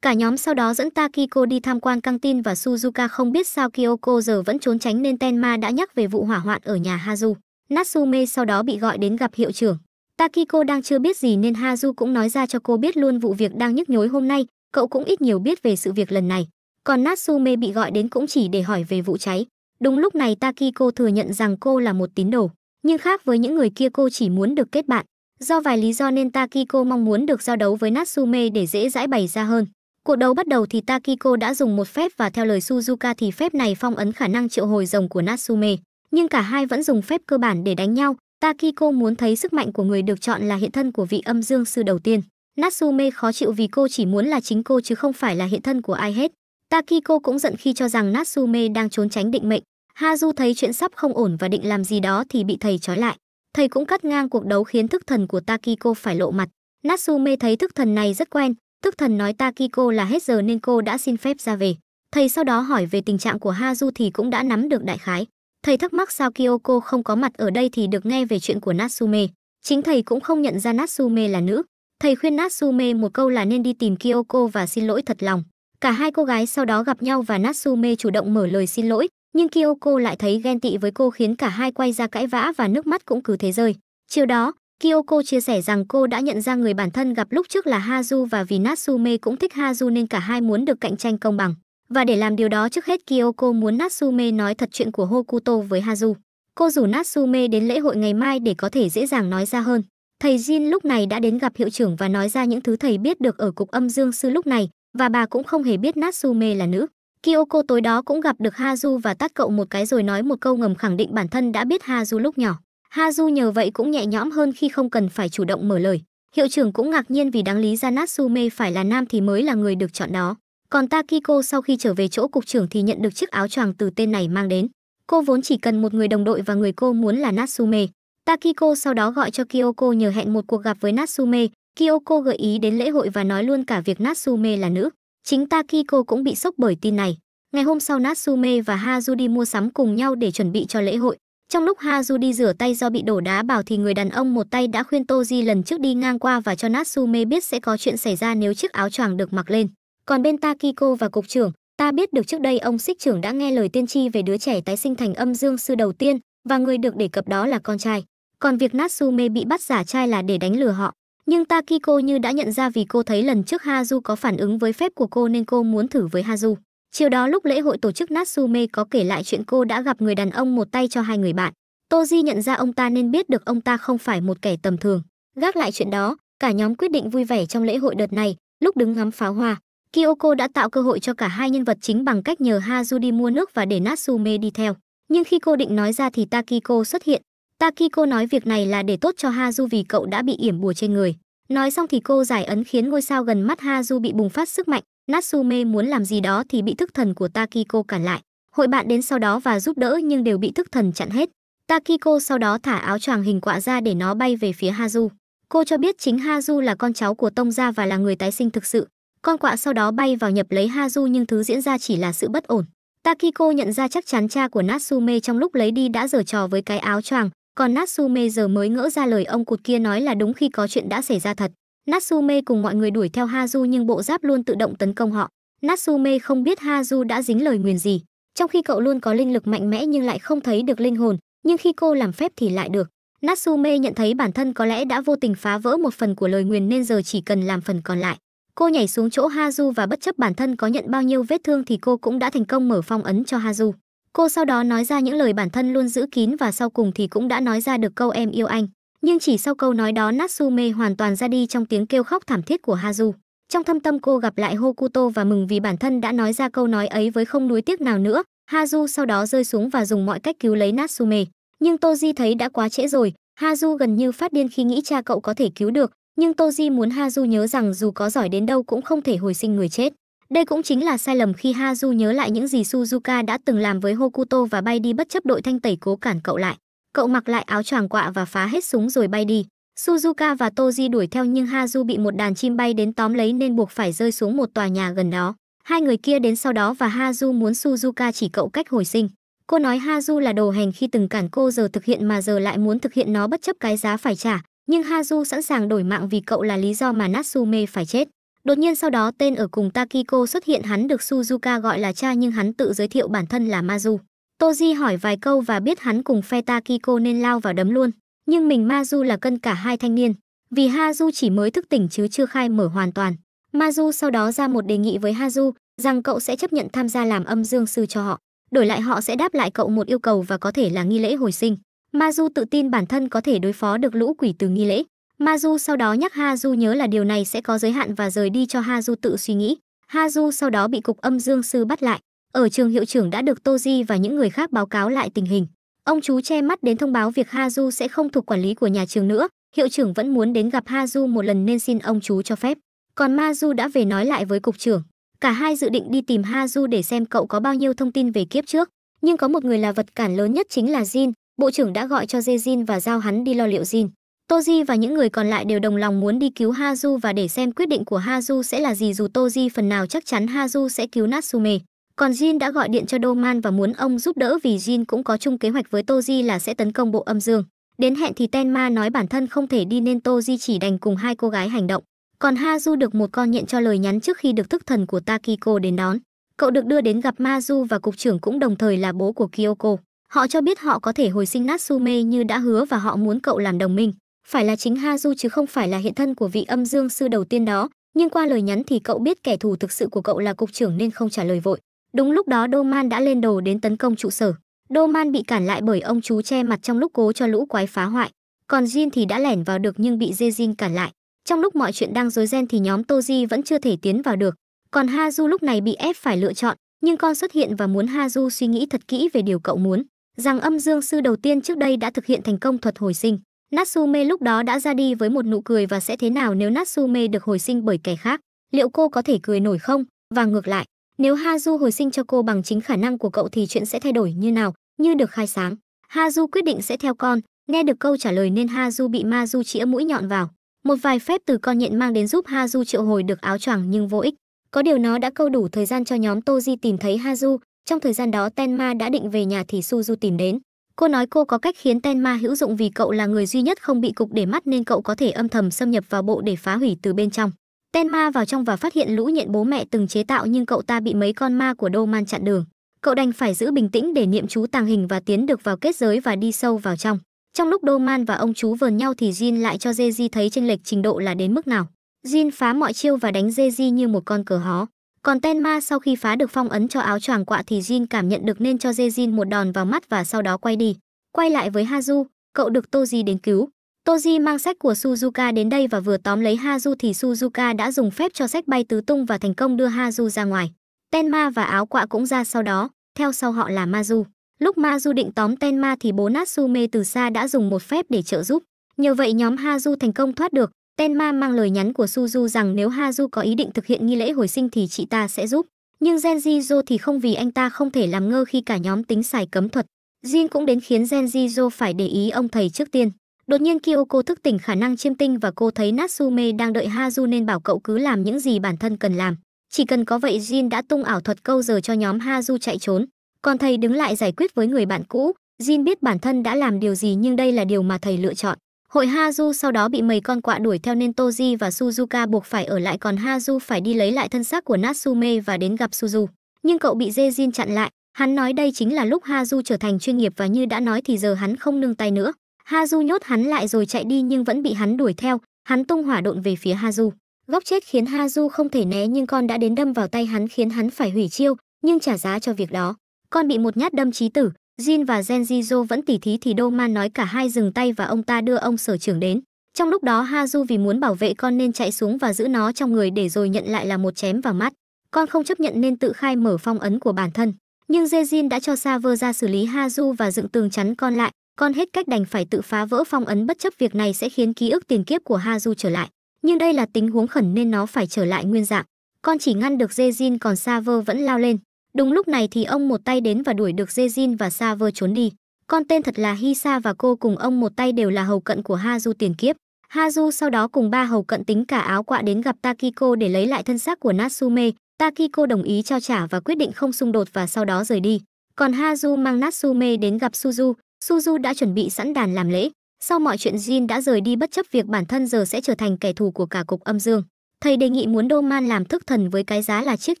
Cả nhóm sau đó dẫn Takiko đi tham quan căng tin và Suzuka không biết sao Kyoko giờ vẫn trốn tránh nên Tenma đã nhắc về vụ hỏa hoạn ở nhà Hazu. Natsume sau đó bị gọi đến gặp hiệu trưởng. Takiko đang chưa biết gì nên Hazu cũng nói ra cho cô biết luôn vụ việc đang nhức nhối hôm nay, cậu cũng ít nhiều biết về sự việc lần này. Còn Natsume bị gọi đến cũng chỉ để hỏi về vụ cháy. Đúng lúc này Takiko thừa nhận rằng cô là một tín đồ, nhưng khác với những người kia cô chỉ muốn được kết bạn. Do vài lý do nên Takiko mong muốn được giao đấu với Natsume để dễ giải bày ra hơn. Cuộc đấu bắt đầu thì Takiko đã dùng một phép và theo lời Suzuka thì phép này phong ấn khả năng triệu hồi rồng của Natsume, nhưng cả hai vẫn dùng phép cơ bản để đánh nhau. Takiko muốn thấy sức mạnh của người được chọn là hiện thân của vị âm dương sư đầu tiên. Natsume khó chịu vì cô chỉ muốn là chính cô chứ không phải là hiện thân của ai hết. Takiko cũng giận khi cho rằng Natsume đang trốn tránh định mệnh. Haju thấy chuyện sắp không ổn và định làm gì đó thì bị thầy trói lại. Thầy cũng cắt ngang cuộc đấu khiến thức thần của Takiko phải lộ mặt. Natsume thấy thức thần này rất quen, Tức thần nói Takiko là hết giờ nên cô đã xin phép ra về. Thầy sau đó hỏi về tình trạng của HaJu thì cũng đã nắm được đại khái. Thầy thắc mắc sao Kyoko không có mặt ở đây thì được nghe về chuyện của Natsume. Chính thầy cũng không nhận ra Natsume là nữ. Thầy khuyên Natsume một câu là nên đi tìm Kyoko và xin lỗi thật lòng. Cả hai cô gái sau đó gặp nhau và Natsume chủ động mở lời xin lỗi, nhưng Kyoko lại thấy ghen tị với cô khiến cả hai quay ra cãi vã và nước mắt cũng cứ thế rơi. Chiều đó, Kyoko chia sẻ rằng cô đã nhận ra người bản thân gặp lúc trước là Hazu và vì Natsume cũng thích Hazu nên cả hai muốn được cạnh tranh công bằng. Và để làm điều đó trước hết Kyoko muốn Natsume nói thật chuyện của Hokuto với Hazu. Cô rủ Natsume đến lễ hội ngày mai để có thể dễ dàng nói ra hơn. Thầy Jin lúc này đã đến gặp hiệu trưởng và nói ra những thứ thầy biết được ở cục âm dương sư lúc này và bà cũng không hề biết Natsume là nữ. Kyoko tối đó cũng gặp được Hazu và tát cậu một cái rồi nói một câu ngầm khẳng định bản thân đã biết Hazu lúc nhỏ. Ha Du nhờ vậy cũng nhẹ nhõm hơn khi không cần phải chủ động mở lời. Hiệu trưởng cũng ngạc nhiên vì đáng lý ra Natsume phải là nam thì mới là người được chọn đó. Còn Takiko sau khi trở về chỗ cục trưởng thì nhận được chiếc áo choàng từ tên này mang đến. Cô vốn chỉ cần một người đồng đội và người cô muốn là Natsume. Takiko sau đó gọi cho Kyoko nhờ hẹn một cuộc gặp với Natsume. Kyoko gợi ý đến lễ hội và nói luôn cả việc Natsume là nữ. Chính Takiko cũng bị sốc bởi tin này. Ngày hôm sau Natsume và Haju đi mua sắm cùng nhau để chuẩn bị cho lễ hội. Trong lúc Ha Du đi rửa tay do bị đổ đá bảo thì người đàn ông một tay đã khuyên Toji lần trước đi ngang qua và cho Natsume biết sẽ có chuyện xảy ra nếu chiếc áo choàng được mặc lên. Còn bên Takiko và cục trưởng, ta biết được trước đây ông xích trưởng đã nghe lời tiên tri về đứa trẻ tái sinh thành âm dương sư đầu tiên và người được đề cập đó là con trai. Còn việc Natsume bị bắt giả trai là để đánh lừa họ. Nhưng Takiko như đã nhận ra vì cô thấy lần trước Hazu có phản ứng với phép của cô nên cô muốn thử với Hazu. Chiều đó lúc lễ hội tổ chức Natsume có kể lại chuyện cô đã gặp người đàn ông một tay cho hai người bạn. Toji nhận ra ông ta nên biết được ông ta không phải một kẻ tầm thường. Gác lại chuyện đó, cả nhóm quyết định vui vẻ trong lễ hội đợt này, lúc đứng ngắm pháo hoa. Kyoko đã tạo cơ hội cho cả hai nhân vật chính bằng cách nhờ Hazu đi mua nước và để Natsume đi theo. Nhưng khi cô định nói ra thì Takiko xuất hiện. Takiko nói việc này là để tốt cho Hazu vì cậu đã bị yểm bùa trên người. Nói xong thì cô giải ấn khiến ngôi sao gần mắt Hazu bị bùng phát sức mạnh, Natsume muốn làm gì đó thì bị thức thần của Takiko cản lại. Hội bạn đến sau đó và giúp đỡ nhưng đều bị thức thần chặn hết. Takiko sau đó thả áo choàng hình quạ ra để nó bay về phía Hazu. Cô cho biết chính Hazu là con cháu của Tông gia và là người tái sinh thực sự. Con quạ sau đó bay vào nhập lấy Hazu nhưng thứ diễn ra chỉ là sự bất ổn. Takiko nhận ra chắc chắn cha của Natsume trong lúc lấy đi đã giở trò với cái áo choàng, còn Natsume giờ mới ngỡ ra lời ông cụt kia nói là đúng khi có chuyện đã xảy ra thật. Natsume cùng mọi người đuổi theo Hazu nhưng bộ giáp luôn tự động tấn công họ. Natsume không biết Hazu đã dính lời nguyền gì, trong khi cậu luôn có linh lực mạnh mẽ nhưng lại không thấy được linh hồn, nhưng khi cô làm phép thì lại được. Natsume nhận thấy bản thân có lẽ đã vô tình phá vỡ một phần của lời nguyền nên giờ chỉ cần làm phần còn lại. Cô nhảy xuống chỗ Hazu và bất chấp bản thân có nhận bao nhiêu vết thương thì cô cũng đã thành công mở phong ấn cho Hazu. Cô sau đó nói ra những lời bản thân luôn giữ kín và sau cùng thì cũng đã nói ra được câu em yêu anh. Nhưng chỉ sau câu nói đó Natsume hoàn toàn ra đi trong tiếng kêu khóc thảm thiết của Hazu. Trong thâm tâm cô gặp lại Hokuto và mừng vì bản thân đã nói ra câu nói ấy với không nuối tiếc nào nữa. Hazu sau đó rơi xuống và dùng mọi cách cứu lấy Natsume. Nhưng Toji thấy đã quá trễ rồi, Hazu gần như phát điên khi nghĩ cha cậu có thể cứu được, nhưng Toji muốn Hazu nhớ rằng dù có giỏi đến đâu cũng không thể hồi sinh người chết. Đây cũng chính là sai lầm khi Hazu nhớ lại những gì Suzuka đã từng làm với Hokuto và bay đi bất chấp đội thanh tẩy cố cản cậu lại. Cậu mặc lại áo choàng quạ và phá hết súng rồi bay đi. Suzuka và Toji đuổi theo nhưng Haju bị một đàn chim bay đến tóm lấy nên buộc phải rơi xuống một tòa nhà gần đó. Hai người kia đến sau đó và Haju muốn Suzuka chỉ cậu cách hồi sinh. Cô nói Haju là đồ hèn khi từng cản cô giờ thực hiện mà giờ lại muốn thực hiện nó bất chấp cái giá phải trả. Nhưng Haju sẵn sàng đổi mạng vì cậu là lý do mà Natsume phải chết. Đột nhiên sau đó tên ở cùng Takiko xuất hiện hắn được Suzuka gọi là cha nhưng hắn tự giới thiệu bản thân là Mazu. Toji hỏi vài câu và biết hắn cùng phe Takiko nên lao vào đấm luôn. Nhưng mình Maju là cân cả hai thanh niên. Vì Haju chỉ mới thức tỉnh chứ chưa khai mở hoàn toàn. Maju sau đó ra một đề nghị với Haju rằng cậu sẽ chấp nhận tham gia làm âm dương sư cho họ. Đổi lại họ sẽ đáp lại cậu một yêu cầu và có thể là nghi lễ hồi sinh. Maju tự tin bản thân có thể đối phó được lũ quỷ từ nghi lễ. Maju sau đó nhắc Haju nhớ là điều này sẽ có giới hạn và rời đi cho Haju tự suy nghĩ. Haju sau đó bị cục âm dương sư bắt lại. Ở trường hiệu trưởng đã được Toji và những người khác báo cáo lại tình hình. Ông chú che mắt đến thông báo việc Ha Du sẽ không thuộc quản lý của nhà trường nữa, hiệu trưởng vẫn muốn đến gặp Ha Du một lần nên xin ông chú cho phép. Còn Ma Du đã về nói lại với cục trưởng. Cả hai dự định đi tìm Ha Du để xem cậu có bao nhiêu thông tin về kiếp trước. Nhưng có một người là vật cản lớn nhất chính là Jin. Bộ trưởng đã gọi cho Dê Jin và giao hắn đi lo liệu Jin. Toji và những người còn lại đều đồng lòng muốn đi cứu Ha Du và để xem quyết định của Ha Du sẽ là gì dù Toji phần nào chắc chắn Ha Du sẽ cứu Natsume. Còn Jin đã gọi điện cho Doman và muốn ông giúp đỡ vì Jin cũng có chung kế hoạch với Toji là sẽ tấn công bộ âm dương. Đến hẹn thì Tenma nói bản thân không thể đi nên Toji chỉ đành cùng hai cô gái hành động. Còn Haju được một con nhện cho lời nhắn trước khi được thức thần của Takiko đến đón. Cậu được đưa đến gặp Maju và cục trưởng cũng đồng thời là bố của Kyoko. Họ cho biết họ có thể hồi sinh Natsume như đã hứa và họ muốn cậu làm đồng minh. Phải là chính Haju chứ không phải là hiện thân của vị âm dương sư đầu tiên đó. Nhưng qua lời nhắn thì cậu biết kẻ thù thực sự của cậu là cục trưởng nên không trả lời vội. Đúng lúc đó Doman đã lên đồ đến tấn công trụ sở. Doman bị cản lại bởi ông chú che mặt trong lúc cố cho lũ quái phá hoại. Còn Jin thì đã lẻn vào được nhưng bị Jin cản lại. Trong lúc mọi chuyện đang rối ren thì nhóm Toji vẫn chưa thể tiến vào được. Còn Haju lúc này bị ép phải lựa chọn, nhưng con xuất hiện và muốn Haju suy nghĩ thật kỹ về điều cậu muốn. Rằng âm dương sư đầu tiên trước đây đã thực hiện thành công thuật hồi sinh. Natsume lúc đó đã ra đi với một nụ cười và sẽ thế nào nếu Natsume được hồi sinh bởi kẻ khác? Liệu cô có thể cười nổi không? Và ngược lại, nếu Haju hồi sinh cho cô bằng chính khả năng của cậu thì chuyện sẽ thay đổi như nào, như được khai sáng. Haju quyết định sẽ theo con, nghe được câu trả lời nên Haju bị Ma Maju chĩa mũi nhọn vào. Một vài phép từ con nhện mang đến giúp Haju triệu hồi được áo choàng nhưng vô ích. Có điều nó đã câu đủ thời gian cho nhóm Toji tìm thấy Haju, trong thời gian đó Tenma đã định về nhà thì Suzu tìm đến. Cô nói cô có cách khiến Tenma hữu dụng vì cậu là người duy nhất không bị cục để mắt nên cậu có thể âm thầm xâm nhập vào bộ để phá hủy từ bên trong. Tenma vào trong và phát hiện lũ nhện bố mẹ từng chế tạo nhưng cậu ta bị mấy con ma của Đô Man chặn đường. Cậu đành phải giữ bình tĩnh để niệm chú tàng hình và tiến được vào kết giới và đi sâu vào trong. Trong lúc Đô Man và ông chú vờn nhau thì Jin lại cho Jeji thấy chênh lệch trình độ là đến mức nào. Jin phá mọi chiêu và đánh Jeji như một con cờ hó. Còn Tenma sau khi phá được phong ấn cho áo choàng quạ thì Jin cảm nhận được nên cho Jejin một đòn vào mắt và sau đó quay đi. Quay lại với Hazu, cậu được Toji đến cứu. Toji mang sách của Suzuka đến đây và vừa tóm lấy HaJu thì Suzuka đã dùng phép cho sách bay tứ tung và thành công đưa HaJu ra ngoài. Tenma và áo quạ cũng ra sau đó, theo sau họ là Mazu. Lúc Mazu định tóm Tenma thì bố Natsume từ xa đã dùng một phép để trợ giúp. Nhờ vậy nhóm HaJu thành công thoát được, Tenma mang lời nhắn của Suzu rằng nếu HaJu có ý định thực hiện nghi lễ hồi sinh thì chị ta sẽ giúp. Nhưng Genjizo thì không vì anh ta không thể làm ngơ khi cả nhóm tính xài cấm thuật. Jin cũng đến khiến Genjizo phải để ý ông thầy trước tiên. Đột nhiên Kyoko thức tỉnh khả năng chiêm tinh và cô thấy Natsume đang đợi Hazu nên bảo cậu cứ làm những gì bản thân cần làm. Chỉ cần có vậy Jin đã tung ảo thuật câu giờ cho nhóm Hazu chạy trốn. Còn thầy đứng lại giải quyết với người bạn cũ. Jin biết bản thân đã làm điều gì nhưng đây là điều mà thầy lựa chọn. Hội Hazu sau đó bị mấy con quạ đuổi theo nên Toji và Suzuka buộc phải ở lại còn Hazu phải đi lấy lại thân xác của Natsume và đến gặp Suzu. Nhưng cậu bị Jin chặn lại. Hắn nói đây chính là lúc Hazu trở thành chuyên nghiệp và như đã nói thì giờ hắn không nương tay nữa. Haju nhốt hắn lại rồi chạy đi nhưng vẫn bị hắn đuổi theo, hắn tung hỏa độn về phía Haju. Góc chết khiến Haju không thể né nhưng con đã đến đâm vào tay hắn khiến hắn phải hủy chiêu, nhưng trả giá cho việc đó. Con bị một nhát đâm chí tử, Jin và Genjizo vẫn tỉ thí thì Doman nói cả hai dừng tay và ông ta đưa ông sở trưởng đến. Trong lúc đó Haju vì muốn bảo vệ con nên chạy xuống và giữ nó trong người để rồi nhận lại là một chém vào mắt. Con không chấp nhận nên tự khai mở phong ấn của bản thân. Nhưng Jejin đã cho Saver ra xử lý Haju và dựng tường chắn con lại, con hết cách đành phải tự phá vỡ phong ấn bất chấp việc này sẽ khiến ký ức tiền kiếp của Ha Du trở lại. Nhưng đây là tình huống khẩn nên nó phải trở lại nguyên dạng. Con chỉ ngăn được Jejin còn Saver vẫn lao lên. Đúng lúc này thì ông một tay đến và đuổi được Jejin và Saver trốn đi. Con tên thật là Hisa và cô cùng ông một tay đều là hầu cận của Ha Du tiền kiếp. Ha Du sau đó cùng ba hầu cận tính cả áo quạ đến gặp Takiko để lấy lại thân xác của Natsume. Takiko đồng ý cho trả và quyết định không xung đột và sau đó rời đi. Còn Ha Du mang Natsume đến gặp Suzu, Suzu đã chuẩn bị sẵn đàn làm lễ. Sau mọi chuyện Jin đã rời đi bất chấp việc bản thân giờ sẽ trở thành kẻ thù của cả cục âm dương. Thầy đề nghị muốn Doman làm thức thần với cái giá là chiếc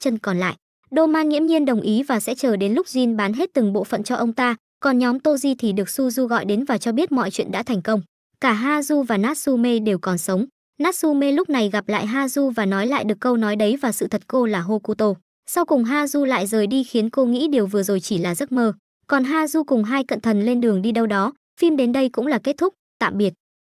chân còn lại. Doman nghiễm nhiên đồng ý và sẽ chờ đến lúc Jin bán hết từng bộ phận cho ông ta, còn nhóm Toji thì được Suzu gọi đến và cho biết mọi chuyện đã thành công. Cả Hazu và Natsume đều còn sống. Natsume lúc này gặp lại Hazu và nói lại được câu nói đấy và sự thật cô là Hokuto. Sau cùng Hazu lại rời đi khiến cô nghĩ điều vừa rồi chỉ là giấc mơ. Còn Ha Du cùng hai cận thần lên đường đi đâu đó, phim đến đây cũng là kết thúc, tạm biệt.